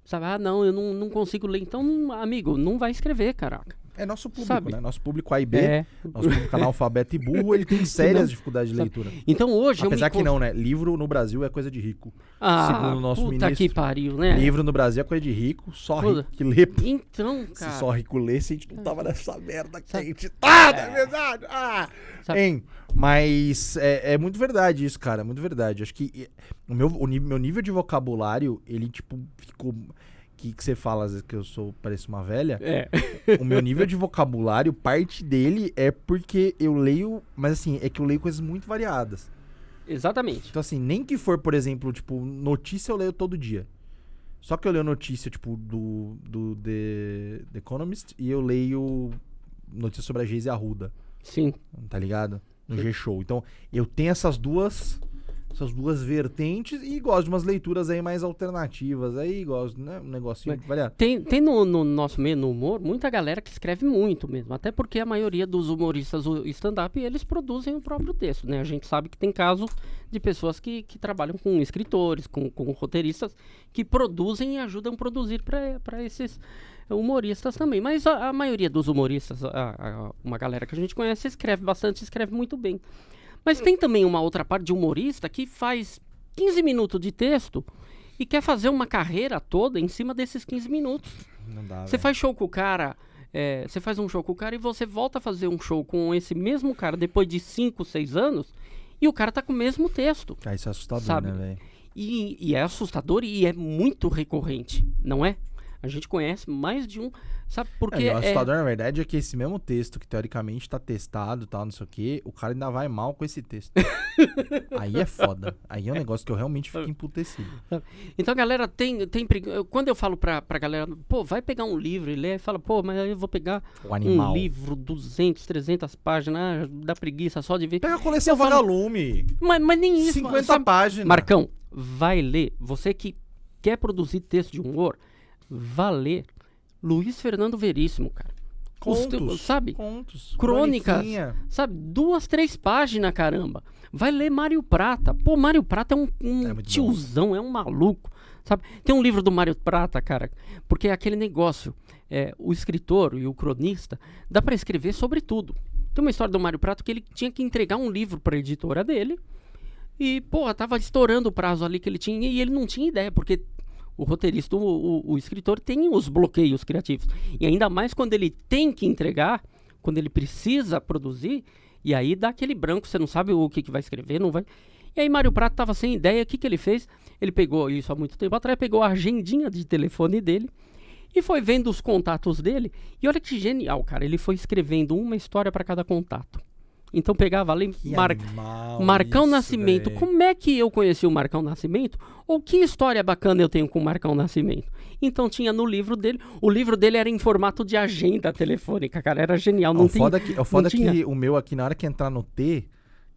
B: Sabe, ah, não, eu não, não consigo ler. Então, amigo, não vai escrever, caraca.
A: É nosso público, Sabe? né? Nosso público A e B, é. nosso público analfabeto e burro, ele tem sérias dificuldades de leitura. Então hoje Apesar que não, né? Livro no Brasil é coisa de rico. Ah, segundo o nosso puta ministro. que pariu, né? Livro no Brasil é coisa de rico, só puta. rico que lê. Então, cara... Se só rico se a gente não tava ah. nessa merda que a gente tá, é, é verdade! Ah! Sabe? Hein? Mas é, é, muito verdade isso, cara, é muito verdade. Acho que o meu, o, meu nível de vocabulário, ele, tipo, ficou aqui que você fala às vezes que eu sou, pareço uma velha. É. o meu nível de vocabulário, parte dele é porque eu leio, mas assim, é que eu leio coisas muito variadas. Exatamente. Então assim, nem que for, por exemplo, tipo, notícia eu leio todo dia. Só que eu leio notícia, tipo, do, do The, The Economist e eu leio notícia sobre a Geise Arruda. Sim. Tá ligado? No G-Show. Então, eu tenho essas duas essas duas vertentes e gosto de umas leituras aí mais alternativas aí, gosto, né? Um negocinho Mas, a Tem,
B: tem no, no, nosso meio, no humor, muita galera que escreve muito mesmo, até porque a maioria dos humoristas stand-up, eles produzem o próprio texto, né? A gente sabe que tem casos de pessoas que, que trabalham com escritores, com, com roteiristas, que produzem e ajudam a produzir para esses humoristas também. Mas a, a maioria dos humoristas, a, a, uma galera que a gente conhece, escreve bastante, escreve muito bem. Mas tem também uma outra parte de humorista que faz 15 minutos de texto e quer fazer uma carreira toda em cima desses 15 minutos. Não dá, Você faz show com o cara, é, você faz um show com o cara e você volta a fazer um show com esse mesmo cara depois de 5, 6 anos e o cara tá com o mesmo texto.
A: Ah, isso é assustador, né, sabe? né, velho? E,
B: e, é assustador e é
A: muito recorrente, não é? A gente conhece mais de um. Sabe porque. É, o assustador, é... na verdade, é que esse mesmo texto que teoricamente tá testado tal, não sei o quê, o cara ainda vai mal com esse texto. Aí é foda. Aí é um negócio que eu realmente fico emputecido.
B: Então, galera, tem. tem Quando eu falo pra, pra galera, pô, vai pegar um livro e ler, fala, pô, mas eu vou pegar um livro, 200, 300 páginas, ah, dá preguiça só de ver. Pega a coleção eu Vagalume. Falo, mas, mas nem isso. 50 sabe? páginas. Marcão, vai ler. Você que quer produzir texto de humor, vá ler Luiz Fernando Veríssimo, cara. Contos, Os, sabe?
A: Contos. Crônicas.
B: Sabe? Duas, três páginas, caramba. Vai ler Mário Prata. Pô, Mário Prata é um, um é tiozão, bom. é um maluco. Sabe? Tem um livro do Mário Prata, cara, porque é aquele negócio. É, o escritor e o cronista dá para escrever sobre tudo. Tem uma história do Mário Prata que ele tinha que entregar um livro para a editora dele. E, porra, tava estourando o prazo ali que ele tinha e ele não tinha ideia, porque o roteirista, o, o, o escritor tem os bloqueios criativos. E ainda mais quando ele tem que entregar, quando ele precisa produzir, e aí dá aquele branco, você não sabe o que, que vai escrever, não vai. E aí Mário Prato estava sem ideia, o que, que ele fez? Ele pegou isso há muito tempo atrás, pegou a agendinha de telefone dele e foi vendo os contatos dele. E olha que genial, cara, ele foi escrevendo uma história para cada contato. Então pegava ali Mar... Marcão isso, Nascimento. Como é que eu conheci o Marcão Nascimento? Ou que história bacana eu tenho com o
A: Marcão Nascimento?
B: Então tinha no livro dele. O livro dele era em formato de agenda telefônica, cara. Era genial. Não o tem, é que, o, foda é que
A: o meu aqui, na hora que entrar no T,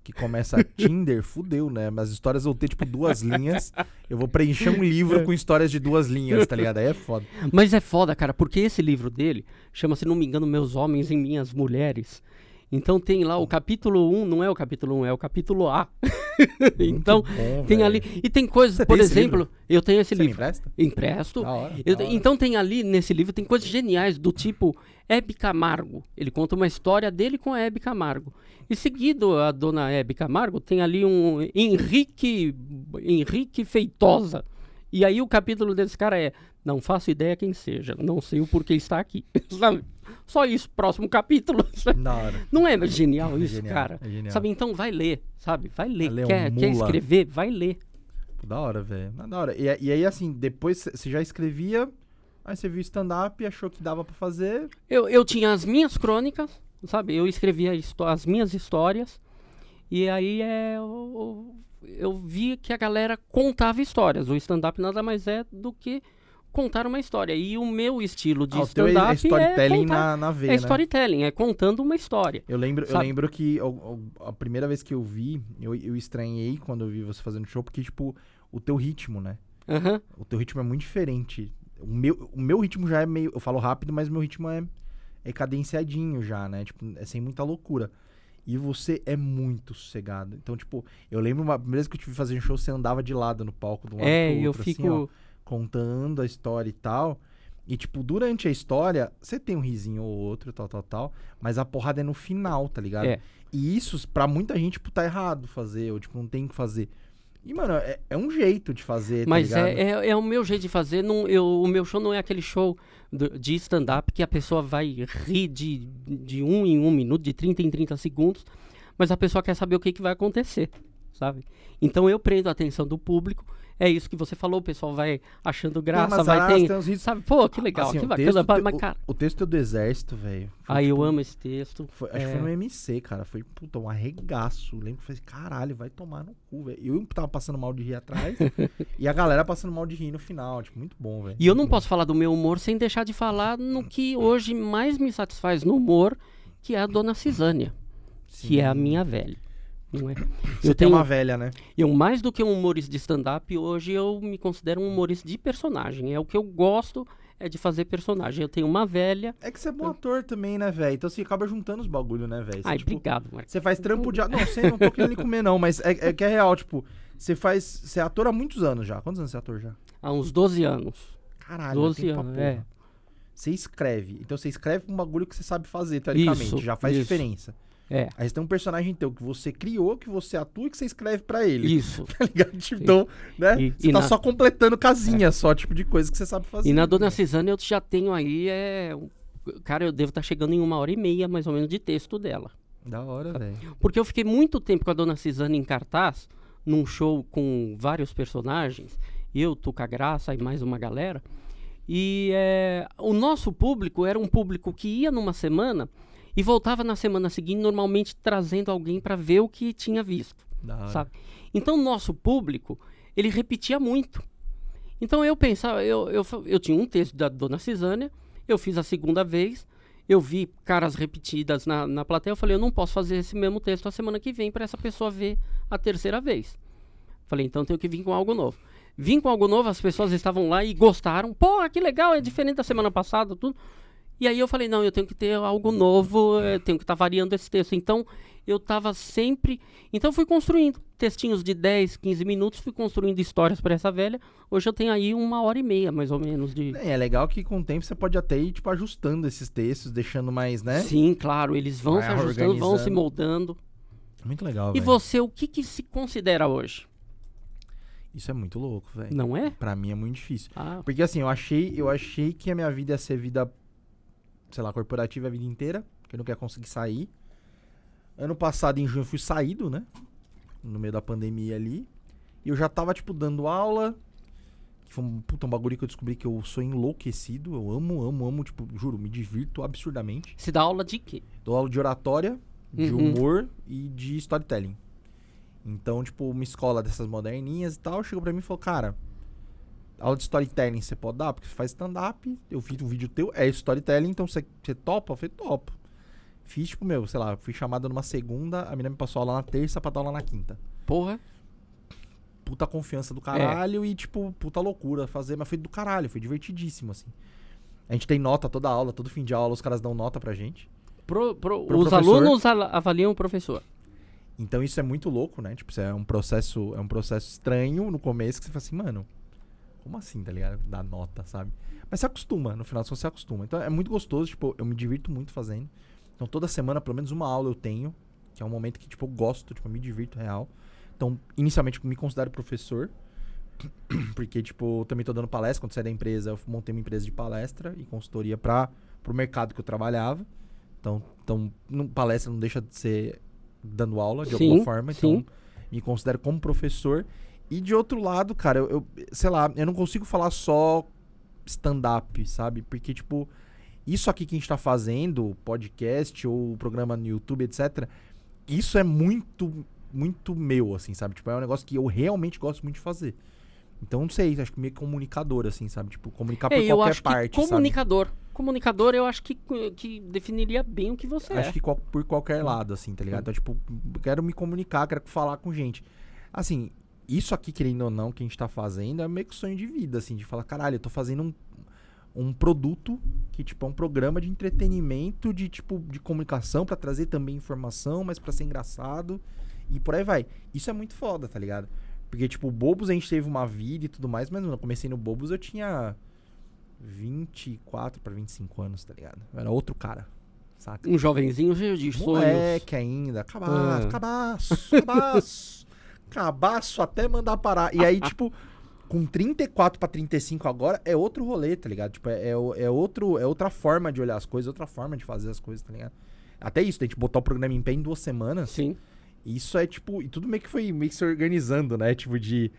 A: que começa Tinder, fudeu, né? Mas histórias vão ter, tipo, duas linhas. Eu vou preencher um livro é. com histórias de duas linhas, tá ligado? Aí é foda. Mas é foda, cara, porque esse livro dele chama, se não me engano,
B: Meus Homens e Minhas Mulheres. Então tem lá o capítulo 1, não é o capítulo 1, é o capítulo A. então bom, tem ali e tem coisas, por tem exemplo, eu tenho esse Você livro. Me empresta? Empresto. Da hora, eu, da então tem ali nesse livro tem coisas geniais do tipo Hebe Camargo. Ele conta uma história dele com a Hebe Camargo. E seguido a dona Hebe Camargo tem ali um Henrique Henrique Feitosa. E aí o capítulo desse cara é Não faço ideia quem seja, não sei o porquê está aqui. Sabe? Só isso, próximo capítulo. Da hora. Não é genial é isso, genial, cara? É genial. Sabe, então vai ler,
A: sabe? Vai ler. quer, quer escrever? Vai ler. Da hora, velho. Da hora. E, e aí, assim, depois você já escrevia, aí você viu stand-up e achou que dava para fazer. Eu, eu tinha
B: as minhas crônicas, sabe? Eu escrevia as minhas histórias. E aí é, eu, eu vi que a galera contava histórias. O stand-up nada mais é do que contar uma história. E o meu estilo de ah, é stand-up é storytelling é contar, na, na veia, É né? storytelling, né? é contando uma história. Eu lembro, eu lembro
A: que eu, eu, a primeira vez que eu vi, eu, eu estranhei quando eu vi você fazendo show, porque, tipo, o teu ritmo, né? Uhum. O teu ritmo é muito diferente. O meu, o meu ritmo já é meio. Eu falo rápido, mas meu ritmo é, é cadenciadinho já, né? Tipo, é sem muita loucura. E você é muito sossegado. Então, tipo, eu lembro uma primeira vez que eu tive fazer um show, você andava de lado no palco, de um lado é, pro outro, eu assim, fico... Assim, contando a história e tal. E, tipo, durante a história, você tem um risinho ou outro, tal, tal, tal. Mas a porrada é no final, tá ligado? É. E isso, pra muita gente, tipo, tá errado fazer, ou, tipo, não tem que fazer. E, mano, é, é um jeito de fazer, tá Mas tá
B: é, é, é, o meu jeito de fazer. Não, eu, o meu show não é aquele show de stand-up que a pessoa vai rir de, de um em um minuto, de 30 em 30 segundos. Mas a pessoa quer saber o que, que vai acontecer, sabe? Então eu prendo a atenção do público é isso que você falou, o pessoal vai
A: achando graça, vai aras, tem, uns ritos... sabe? Pô, que legal, assim, que bacana, texto, mas, cara... O, o, texto do Exército, velho... Ah, tipo, eu amo esse texto. Foi, acho é... que foi no é. MC, cara, foi, puta, um arregaço. Lembro que falei, assim, caralho, vai tomar no cu, velho. Eu tava passando mal de rir atrás e a galera passando mal de rir no final, tipo, muito bom, velho. E eu
B: não posso falar do meu humor sem deixar de falar no que hoje mais me satisfaz no humor, que é a Dona Cisânia, Sim. que é a minha velha não é? Você eu tem tenho, uma velha, né? Eu, mais do que um humorista de stand-up, hoje eu me considero um humorista de personagem. É o que eu gosto, é de fazer personagem. Eu tenho uma velha.
A: É que você é bom eu... ator também, né, velho? Então você assim, acaba juntando os bagulho, né, velho? Ai, tipo, obrigado, Marcos. Você faz trampo de. Não, sei não tô querendo comer, não, mas é, é, que é real, tipo, você faz. Você é ator há muitos anos já. Quantos anos você é ator já? Há uns 12 anos. Caralho, 12 é anos. É. Você escreve. Então você escreve um bagulho que você sabe fazer, teoricamente. Isso, já faz isso. diferença. É. Aí você tem um personagem teu que você criou, que você atua e que você escreve para ele. Isso. Tá ligado? Tipo, então, né? E, você e tá na... só completando casinha, é. só tipo de coisa que você sabe fazer. E na Dona
B: Cisane eu já tenho aí, é... Cara, eu devo estar tá chegando em uma hora e meia, mais ou menos, de texto dela.
A: Da hora, tá. velho.
B: Porque eu fiquei muito tempo com a Dona Cisane em cartaz, num show com vários personagens. Eu, Tuca Graça e mais uma galera. E é... o nosso público era um público que ia numa semana e voltava na semana seguinte, normalmente trazendo alguém para ver o que tinha visto. Sabe? Então, nosso público, ele repetia muito. Então, eu pensava, eu, eu, eu tinha um texto da Dona Cisânia, eu fiz a segunda vez, eu vi caras repetidas na, na plateia, eu falei, eu não posso fazer esse mesmo texto a semana que vem para essa pessoa ver a terceira vez. Falei, então tenho que vir com algo novo. Vim com algo novo, as pessoas estavam lá e gostaram. Pô, que legal, é diferente da semana passada, tudo. E aí eu falei, não, eu tenho que ter algo novo, é. eu tenho que estar tá variando esse texto. Então, eu estava sempre... Então, fui construindo textinhos de 10, 15 minutos, fui construindo histórias para essa velha. Hoje eu tenho aí uma
A: hora e meia, mais ou menos, de... É, é, legal que com o tempo você pode até ir, tipo, ajustando esses textos, deixando mais, né? Sim, claro, eles vão Vai se ajustando, vão se
B: moldando. Muito legal, E você, o que, que se considera hoje?
A: Isso é muito louco, velho. Não é? Para mim é muito difícil. Ah. Porque assim, eu achei, eu achei que a minha vida ia ser vida sei lá, corporativa a vida inteira, que eu não quero conseguir sair. Ano passado, em junho, eu fui saído, né? No meio da pandemia ali. E eu já tava, tipo, dando aula. Que foi um, puta, um bagulho que eu descobri que eu sou enlouquecido. Eu amo, amo, amo. Tipo, juro, me divirto absurdamente. Você dá aula de quê? Dou aula de oratória, de uhum. humor e de storytelling. Então, tipo, uma escola dessas moderninhas e tal chegou pra mim e falou: Cara, aula de storytelling você pode dar? Porque você faz stand-up, eu fiz um vídeo teu, é storytelling, então você, você topa? Eu falei, topo. Fiz, tipo, meu, sei lá, fui chamado numa segunda, a menina me passou aula na terça pra dar aula na quinta. Porra. Puta confiança do caralho é. e, tipo, puta loucura fazer, mas foi do caralho, foi divertidíssimo, assim. A gente tem nota toda aula, todo fim de aula, os caras dão nota pra gente. Pro, pro, pro os professor. alunos
B: avaliam o professor.
A: Então isso é muito louco, né? Tipo, é um processo, é um processo estranho no começo que você fala assim, mano, como assim, tá ligado? Dar nota, sabe? Mas se acostuma, no final você acostuma. Então é muito gostoso, tipo, eu me divirto muito fazendo. Então toda semana, pelo menos uma aula eu tenho, que é um momento que, tipo, eu gosto, tipo, eu me divirto real. Então, inicialmente, eu me considero professor, porque, tipo, eu também tô dando palestra. Quando saí da empresa, eu montei uma empresa de palestra e consultoria para pro mercado que eu trabalhava. Então, então no palestra não deixa de ser dando aula, de sim, alguma forma. Então, sim. me considero como professor. E de outro lado, cara, eu, eu sei lá, eu não consigo falar só stand-up, sabe? Porque, tipo, isso aqui que a gente tá fazendo, podcast ou programa no YouTube, etc., isso é muito, muito meu, assim, sabe? Tipo, é um negócio que eu realmente gosto muito de fazer. Então, não sei, acho que meio comunicador, assim, sabe? Tipo, comunicar por qualquer eu acho parte. Que comunicador.
B: Sabe? Comunicador, eu acho que, que definiria bem o que você acho é. Acho que
A: por qualquer uhum. lado, assim, tá ligado? Então, tipo, quero me comunicar, quero falar com gente. Assim, isso aqui, querendo ou não, que a gente tá fazendo é meio que sonho de vida, assim, de falar, caralho, eu tô fazendo um, um produto que, tipo, é um programa de entretenimento, de, tipo, de comunicação, para trazer também informação, mas para ser engraçado, e por aí vai. Isso é muito foda, tá ligado? Porque, tipo, Bobos a gente teve uma vida e tudo mais, mas quando eu comecei no Bobos eu tinha 24 para 25 anos, tá ligado? Eu era outro cara, saca? Um jovenzinho cheio de Moleque sonhos. Moleque ainda, cabaço, ah. cabaço, cabaço. cabaço até mandar parar. E aí, tipo, com 34 para 35 agora, é outro rolê, tá ligado? Tipo, é, é, é, outro, é outra forma de olhar as coisas, outra forma de fazer as coisas, tá ligado? Até isso, tem que botar o programa em pé em duas semanas. Sim. Isso é tipo. E tudo meio que foi meio que se organizando, né? Tipo, de.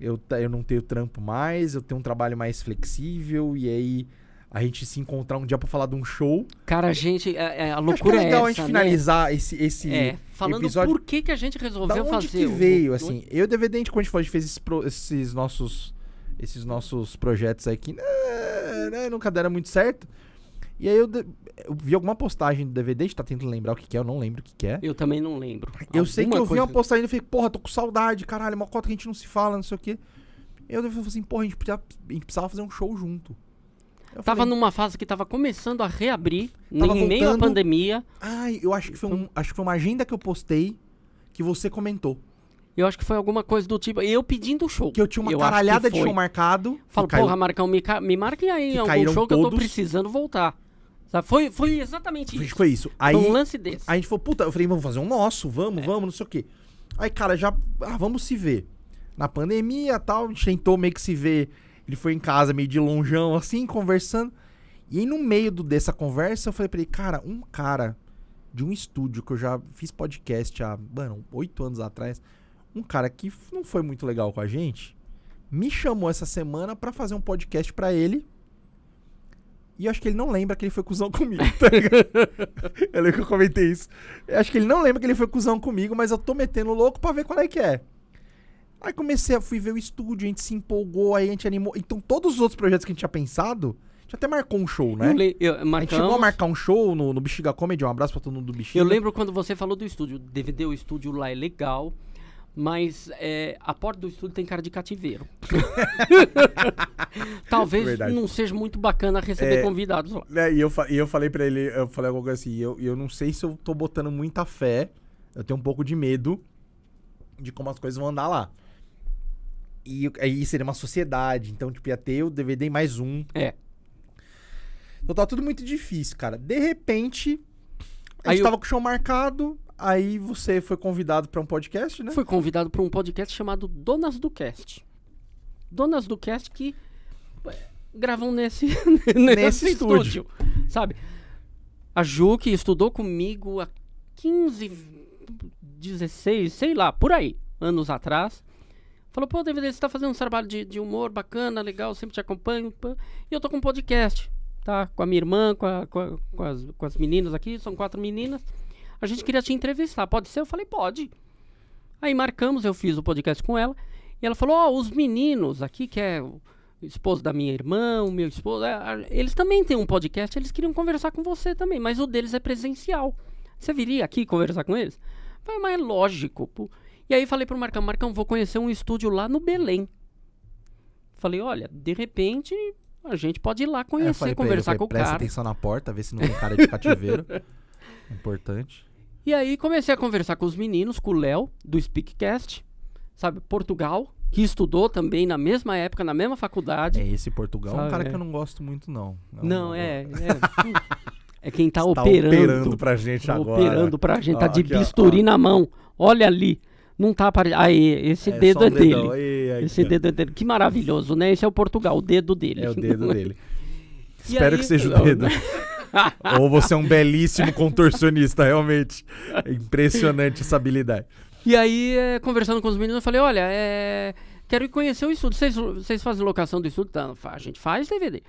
A: Eu, eu não tenho trampo mais, eu tenho um trabalho mais flexível, e aí a gente se encontrar um dia para falar de um show. Cara, é, é, a gente, a, a loucura é, legal essa, a gente né? finalizar esse, esse é, falando episódio.
B: por que, que a gente resolveu da onde fazer. que veio, o... assim.
A: Eu e o DVD, quando a gente fez esses, pro, esses, nossos, esses nossos projetos aqui, né, né nunca deram muito certo. E aí eu, eu, vi alguma postagem do DVD, a gente tá tentando lembrar o que, que é, eu não lembro o que, que é. Eu também não lembro. Eu alguma sei que eu vi uma postagem e falei, porra, tô com saudade, caralho, é uma cota que a gente não se fala, não sei o quê. Eu falei assim, porra, a gente, podia, a gente precisava fazer um show junto.
B: Eu tava falei, numa fase que tava começando a reabrir, tava em meio à pandemia.
A: Ai, eu acho que foi um, então acho que foi uma agenda que eu postei que você comentou. Eu acho que foi alguma coisa do tipo. Eu pedindo show. Que eu tinha uma eu caralhada de show
B: marcado. Falo, caiu, porra, Marcão, me, me marque aí algum show todos. que eu tô precisando voltar. Sabe? Foi, foi exatamente
A: foi, isso. Foi isso. Aí, foi um lance desse. a gente falou, puta, eu falei, vamos fazer um nosso, vamos, é. vamos, não sei o quê. Aí, cara, já. Ah, vamos se ver. Na pandemia tal, a gente tentou meio que se ver ele foi em casa, meio de longeão, assim, conversando. E aí, no meio do, dessa conversa, eu falei pra ele, cara, um cara de um estúdio que eu já fiz podcast há, mano, oito anos atrás, um cara que não foi muito legal com a gente, me chamou essa semana para fazer um podcast para ele. E eu acho que ele não lembra que ele foi cuzão comigo, tá eu é lembro que eu comentei isso. Eu acho que ele não lembra que ele foi cuzão comigo, mas eu tô metendo louco pra ver qual é que é. Aí comecei, fui ver o estúdio, a gente se empolgou, aí a gente animou. Então todos os outros projetos que a gente tinha pensado, a gente até marcou um show, né? Eu, eu, A gente chegou a marcar um show no, no Bexiga Comedy, um abraço pra todo mundo do Bichiga. Eu
B: lembro quando você falou do estúdio, DVD, o estúdio lá é legal, mas é, a porta do estúdio tem cara de cativeiro. Talvez Verdade. não seja muito bacana receber é, convidados lá.
A: Né, e, eu, eu falei pra ele, eu falei algo assim, eu, eu não sei se eu tô botando muita fé, eu tenho um pouco de medo de como as coisas vão andar lá. E aí seria uma sociedade. Então, tipo, ia ter o DVD mais um. É. Então tá tudo muito difícil, cara. De repente, a aí gente eu... tava com o show marcado. Aí você foi convidado para um podcast, né? Fui
B: convidado para um podcast chamado Donas do Cast. Donas do Cast que gravam nesse, nesse, estúdio. estúdio. Sabe? A Ju, que estudou comigo há 15, 16, sei lá, por aí, anos atrás. Falou, pô, David, você tá fazendo um trabalho de, de humor bacana, legal, sempre te acompanho. E eu tô com um podcast, tá? Com a minha irmã, com, a, com, a, com, as, com as meninas aqui, são quatro meninas. A gente queria te entrevistar, pode ser? Eu falei, pode. Aí marcamos, eu fiz o podcast com ela. E ela falou, ó, oh, os meninos aqui, que é o esposo da minha irmã, o meu esposo, é, eles também têm um podcast, eles queriam conversar com você também, mas o deles é presencial. Você viria aqui conversar com eles? Falei, mas é lógico, pô. E aí falei pro Marcão, Marcão, vou conhecer um estúdio lá no Belém. Falei, olha, de repente a gente pode ir lá conhecer, é, conversar falei, com o cara. Presta atenção na porta, ver se não tem cara de cativeiro.
A: Importante.
B: E aí comecei a conversar com os meninos, com o Léo, do Speakcast, sabe, Portugal, que estudou também na mesma época, na mesma faculdade. É, esse Portugal sabe, é um cara é. que eu
A: não gosto muito, não. É não, é. É, é quem tá Está operando. operando pra gente tá agora. Operando pra gente, tá de aqui, bisturi ó, ó. na
B: mão. Olha ali. Não tá aparecendo Aí, esse é, dedo um é dedão. dele. Aí, esse dedo é dele. Que maravilhoso, né? Esse é o Portugal, o dedo
A: dele. É o dedo dele. Espero aí, que seja não, o dedo. Ou você é um belíssimo contorcionista, realmente. É impressionante essa habilidade.
B: E aí, é, conversando com os meninos, eu falei: olha, é... quero conhecer o estudo. Vocês, fazem locação do estudo? Tá, a gente faz DVD.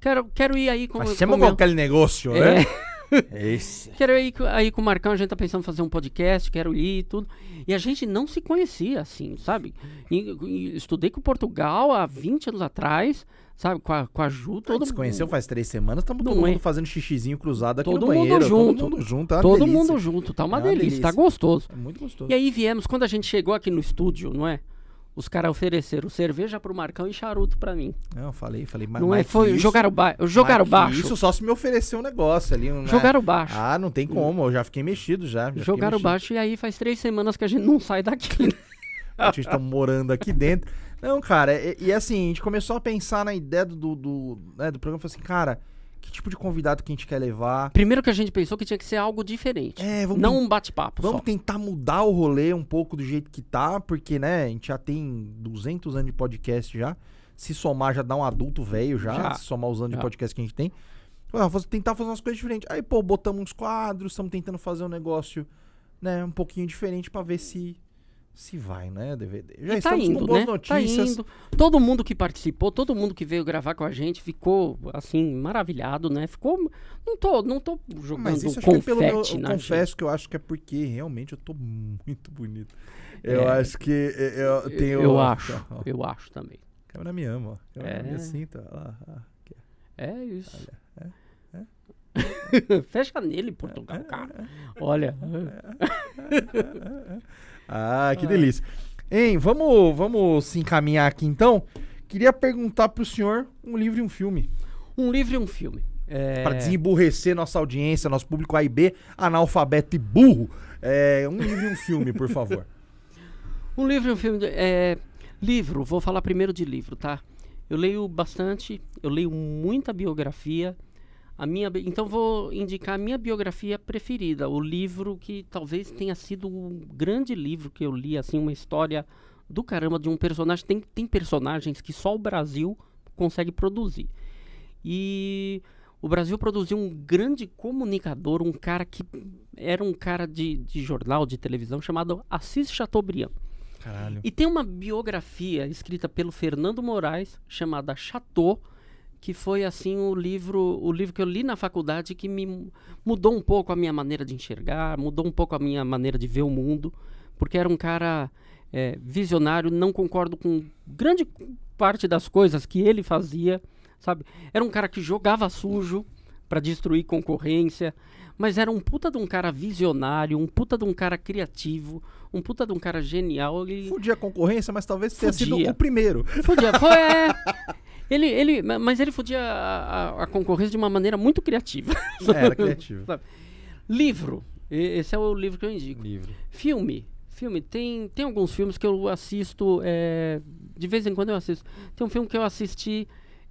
B: Quero, quero ir aí com. Hacemos qualquer
A: negócio, né? é. né? Esse.
B: Quero ir aí com o Marcão, a gente tá pensando em fazer um podcast, quero ir e tudo. E a gente não se conhecia, assim, sabe? E, e estudei com Portugal há 20 anos atrás,
A: sabe? Com a, com a Ju, todo mundo. Se conheceu faz três semanas, estamos todo é. mundo é. fazendo xixizinho cruzado aqui todo no banheiro. Mundo junto, todo mundo junto, tá Todo delícia. mundo junto, tá uma, é uma delícia, tá delícia, tá gostoso. É muito gostoso. E aí
B: viemos, quando a gente chegou aqui no estúdio, não é? Os caras ofereceram cerveja pro Marcão e charuto pra mim. Não, falei,
A: falei, mas. Não é, foi, isso, jogaram, ba jogaram baixo. Isso só se me oferecer um negócio ali. Um, né? jogaram baixo. Ah, não tem como, eu já fiquei mexido já. já jogaram mexido. baixo
B: e aí faz três semanas que a gente não sai daqui. Né?
A: a gente tá morando aqui dentro. Não, cara, e, e, assim, a gente começou a pensar na ideia do, do, né, do programa. Falei assim, cara, que tipo de convidado que a gente quer levar.
B: Primeiro que a gente pensou que tinha que ser algo diferente. É, vamos, não um bate-papo. Vamos só. tentar
A: mudar o rolê um pouco do jeito que tá, porque, né, a gente já tem 200 anos de podcast já. Se somar, já dá um adulto velho já, já, Se somar os anos já. de podcast que a gente tem. Ah, vamos tentar fazer umas coisas diferentes. Aí, pô, botamos uns quadros, estamos tentando fazer um negócio, né, um pouquinho diferente para ver se se
B: vai, né, DVD? Já tá está indo, com boas né? Tá notícias. Tá todo mundo que participou, todo mundo que veio gravar com a gente ficou, assim, maravilhado, né? Ficou... Não
A: tô, não tô jogando Mas isso que é meu, Eu confesso gente. que eu acho que é porque realmente eu tô muito bonito. É. Eu é, acho que é, é, eu tenho... Eu, acho, ó, eu acho também. A câmera me ama, ó. A câmera é. me sinto é isso.
B: Olha, Fecha nele, Portugal, cara. Olha.
A: Ah, que ah. delícia. Hein, vamos, vamos se encaminhar aqui então. Queria perguntar para o senhor um livro e um filme. Um livro e um filme. É... Para desemburrecer nossa audiência, nosso público A e B, analfabeto e burro. É, um livro e um filme, por favor.
B: Um livro e um filme. É, livro, vou falar primeiro de livro, tá? Eu leio bastante, eu leio muita biografia, a minha, então vou indicar a minha biografia preferida, o livro que talvez tenha sido um grande livro que eu li, assim, uma história do caramba de um personagem. Tem, tem personagens que só o Brasil consegue produzir. E o Brasil produziu um grande comunicador, um cara que era um cara de, de jornal, de televisão, chamado Assis Chateaubriand. Caralho. E tem uma biografia escrita pelo Fernando Moraes, chamada Chateau, que foi assim o livro, o livro que eu li na faculdade que me mudou um pouco a minha maneira de enxergar, mudou um pouco a minha maneira de ver o mundo, porque era um cara é, visionário, não concordo com grande parte das coisas que ele fazia, sabe? Era um cara que jogava sujo para destruir concorrência, mas era um puta de um cara visionário, um puta de um cara criativo, um puta de um cara genial.
A: Ele... Fudia a concorrência, mas talvez tenha Fudia. sido o primeiro.
B: Fudia, foi. É. Ele, ele, mas ele fudia a, a, concorrência de uma maneira muito criativa. É, era criativo. Livro. Esse é o livro que eu indico. Livro. Filme. Filme. Tem, tem alguns filmes que eu assisto. É, de vez em quando eu assisto. Tem um filme que eu assisti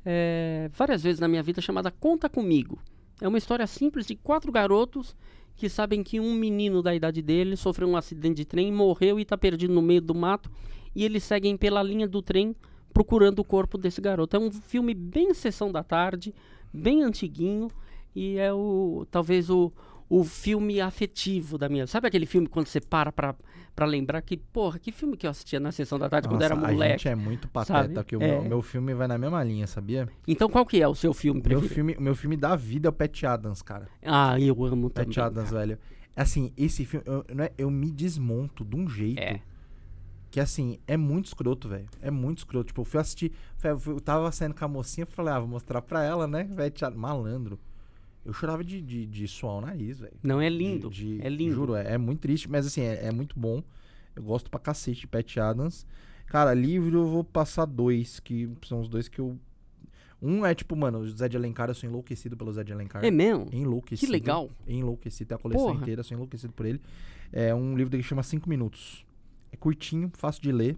B: é, várias vezes na minha vida chamado Conta Comigo. É uma história simples de quatro garotos que sabem que um menino da idade dele sofreu um acidente de trem, morreu e está perdido no meio do mato. E eles seguem pela linha do trem procurando o corpo desse garoto. É um filme bem sessão da tarde, bem antiguinho e é o talvez o, o filme afetivo da minha. Sabe aquele filme quando você para pra, lembrar que, porra, que filme que eu assistia na sessão da tarde Nossa, quando era moleque? A gente é muito pateta, que o é. meu, meu,
A: filme vai na mesma linha, sabia? Então qual que é o seu filme preferido? Meu filme, meu filme da vida é o Adams, cara. Ah, eu amo Pat também. Pat Adams, cara. velho. Assim, esse filme, eu, é, eu, me desmonto de um jeito. É. Que assim, é muito escroto, velho. É muito escroto. Tipo, eu fui assistir. Eu tava saindo com a mocinha, falei, ah, vou mostrar pra ela, né? Velho, malandro. Eu chorava de, de, de suar o nariz, velho. Não, é lindo. De, de, é lindo. Juro, é, é, muito triste, mas assim, é, é, muito bom. Eu gosto pra cacete de Pat Adams. Cara, livro eu vou passar dois, que são os dois que eu. Um é tipo, mano, o Zé de Alencar, eu sou enlouquecido pelo Zé de Alencar. É mesmo? Enlouquecido. Que legal. Enlouquecido, até a coleção Porra. inteira, eu sou enlouquecido por ele. É um livro que chama Cinco Minutos. É curtinho, fácil de ler.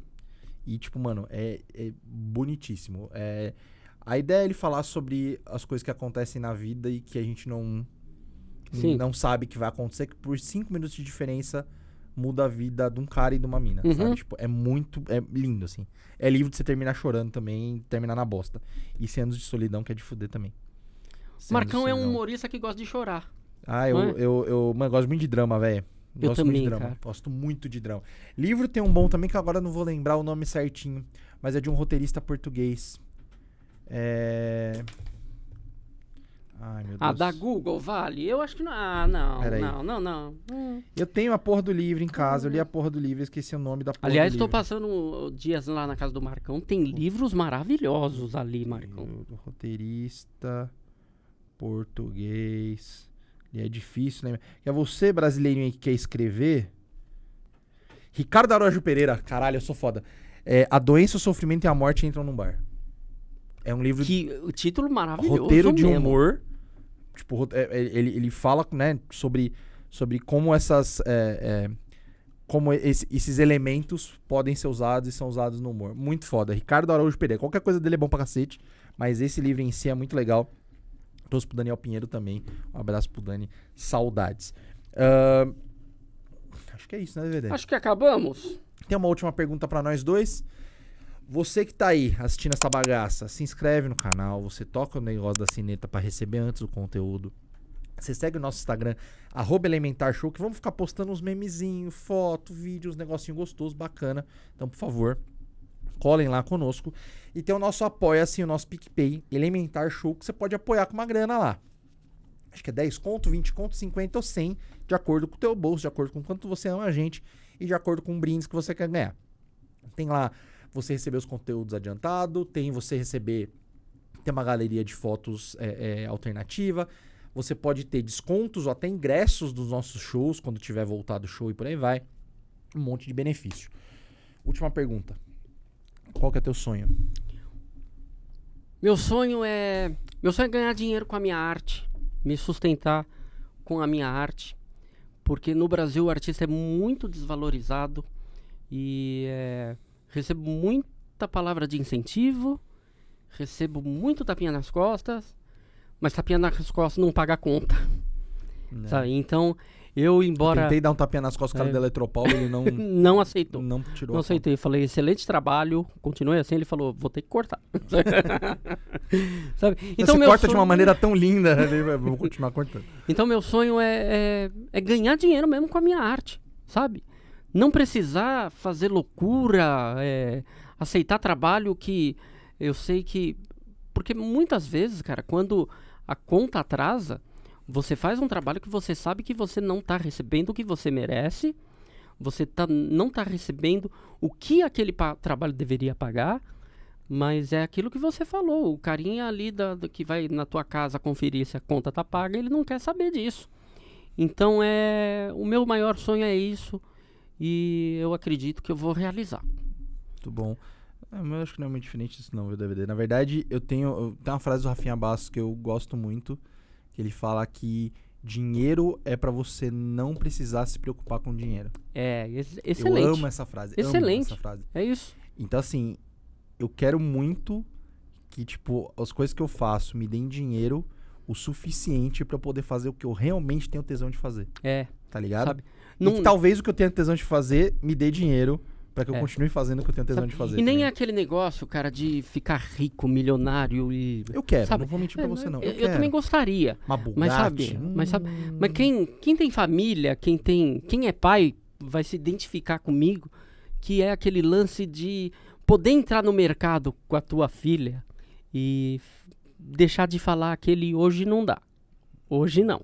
A: E, tipo, mano, é, é bonitíssimo. É, a ideia é ele falar sobre as coisas que acontecem na vida e que a gente não, Sim. não sabe que vai acontecer, que por cinco minutos de diferença muda a vida de um cara e de uma mina, uhum. sabe? Tipo, é muito... É lindo, assim. É livro de você terminar chorando também terminar na bosta. E Cem Anos de Solidão, que é de fuder também. Cem Marcão é um
B: humorista que gosta de chorar. Ah, eu, é? eu,
A: eu, eu mano, gosto muito de drama, velho. Eu gosto também, muito de drama. Cara. Gosto muito de drama. Livro tem um bom também, que agora não vou lembrar o nome certinho, mas é de um roteirista português. É. Ai, meu ah, Deus.
B: Ah, da Google, vale? Eu acho que não. Ah, não, Peraí. não, não, não. Hum.
A: Eu tenho a porra do livro em casa, eu li a hum. porra do livro, esqueci o nome da porra Aliás, estou
B: passando uh, dias lá na casa do Marcão, tem livros maravilhosos ali,
A: Marcão. Do roteirista português. E é difícil, né? É você, brasileirinho, que quer escrever. Ricardo Araújo Pereira, caralho, eu sou foda. É, a doença, o sofrimento e a morte entram num bar. É um livro. Que o título maravilhoso. Roteiro de mesmo. humor. Tipo, é, é, ele, ele fala né, sobre, sobre como essas. É, é, como esse, esses elementos podem ser usados e são usados no humor. Muito foda. Ricardo Araújo Pereira. Qualquer coisa dele é bom pra cacete. Mas esse livro em si é muito legal. Torço pro Daniel Pinheiro também. Um abraço pro Dani. Saudades. Uh, acho que é isso, né, DVD? Acho que acabamos. Tem uma última pergunta para nós dois. Você que tá aí assistindo essa bagaça, se inscreve no canal, você toca o negócio da sineta para receber antes o conteúdo. Você segue o nosso Instagram, arroba Elementar Show, que vamos ficar postando uns memezinhos, foto, vídeos, negocinho gostoso, bacana. Então, por favor, colhem lá conosco. E tem o nosso apoio assim o nosso PicPay Elementar Show, que você pode apoiar com uma grana lá. Acho que é 10 conto, 20 conto, 50 ou 100, de acordo com o teu bolso, de acordo com quanto você ama a gente e de acordo com o brinde que você quer ganhar. Tem lá você receber os conteúdos adiantado, tem você receber tem uma galeria de fotos é, é, alternativa. Você pode ter descontos ou até ingressos dos nossos shows quando tiver voltado o show e por aí vai. Um monte de benefício. Última pergunta. Qual que é teu sonho? Meu sonho
B: é. Meu sonho é ganhar dinheiro com a minha arte, me sustentar com a minha arte, porque no Brasil o artista é muito desvalorizado e é, recebo muita palavra de incentivo, recebo muito tapinha nas costas, mas tapinha nas costas não paga a conta. Né. Então eu, embora. Eu tentei dar um tapinha nas costas é. do é... cara da Eletropaulo, ele não. não aceitou. Não tirou. Não aceitei. Eu falei, excelente trabalho, continue assim. Ele falou, vou ter que cortar. Sabe? Então, Você corta sonho... de uma maneira tão linda. vou continuar cortando. Então, meu sonho é, é, é ganhar dinheiro mesmo com a minha arte, sabe? Não precisar fazer loucura, é, aceitar trabalho que eu sei que. Porque muitas vezes, cara, quando a conta atrasa você faz um trabalho que você sabe que você não está recebendo o que você merece, você tá, não está recebendo o que aquele trabalho deveria pagar, mas é aquilo que você falou. O carinha ali da, da, que vai na tua casa conferir se a conta está paga, ele não quer saber disso. Então é o meu maior sonho é isso e eu acredito que eu vou realizar.
A: Muito bom. É, eu acho que não é muito diferente disso não, viu, DVD? Na verdade, eu tenho, eu, tem uma frase do Rafinha Bastos que eu gosto muito, que ele fala que dinheiro é para você não precisar se preocupar com dinheiro. É, excelente. Eu amo essa frase. Excelente. Essa frase. É isso. Então, assim, eu quero muito que, tipo, as coisas que eu faço me deem dinheiro o suficiente para poder fazer o que eu realmente tenho tesão de fazer. É. Tá ligado? Sabe? Não... que talvez o que eu tenha tesão de fazer me dê dinheiro para que eu é. continue fazendo o que eu tenho tesão sabe, de fazer. E
B: nem também. é aquele negócio, cara, de ficar rico, milionário e.
A: Eu quero, sabe? não vou mentir pra é, você, não. Eu, eu, também gostaria.
B: Uma Bugatti, mas sabe, hum. mas sabe. Mas quem, quem tem família, quem tem. Quem é pai vai se identificar comigo, que é aquele lance de poder entrar no mercado com a tua filha e deixar de falar aquele hoje não dá. Hoje não.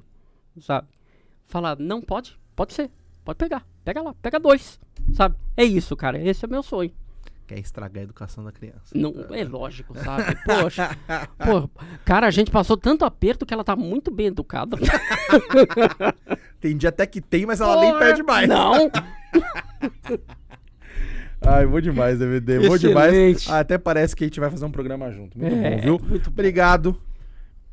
B: Sabe? Falar, não pode, pode ser, pode pegar. Pega lá, pega dois, sabe? É isso, cara. Esse é meu sonho
A: quer estragar a educação da criança. Não, é, é lógico, sabe? Poxa.
B: cara, a gente passou tanto aperto que ela tá muito bem educada.
A: tem dia até que tem, mas ela Porra, nem perde mais. Não! Ai, vou demais, DVD. Excelente. Vou ah, demais. Até parece que a gente vai fazer um programa junto. Muito é, bom, viu? Muito Obrigado.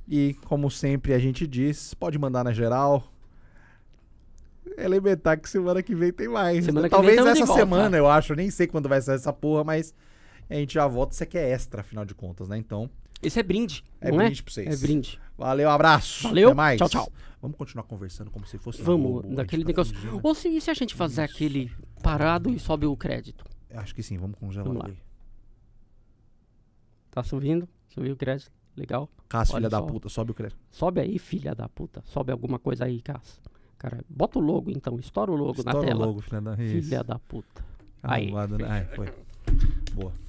A: E, como sempre, a gente diz, pode mandar na geral elementar que semana que vem tem mais. Semana que Talvez vem essa semana, eu acho. Nem sei quando vai sair essa porra, mas a gente já volta. Isso aqui é extra, afinal de contas, né? Então. Esse é brinde. É, é? brinde é? pra vocês. É brinde. Valeu, abraço. Valeu. Até mais. Tchau, tchau. Vamos continuar conversando como se fosse. Vamos, um daquele tá negócio. Fingindo.
B: Ou se, se a gente fazer Isso. aquele parado e sobe o crédito?
A: Acho que sim, vamos congelar vamos Ali.
B: Tá subindo? Subiu o crédito. Legal. Cássio, filha só. da puta, sobe o crédito. Sobe aí, filha da puta. Sobe alguma coisa aí, Cássio. Cara, bota o logo então, estoura o logo estoura na tela. Estoura o logo, filha da, Filha da puta. Arrumado, Aí. Né? Aí, foi.
A: Boa.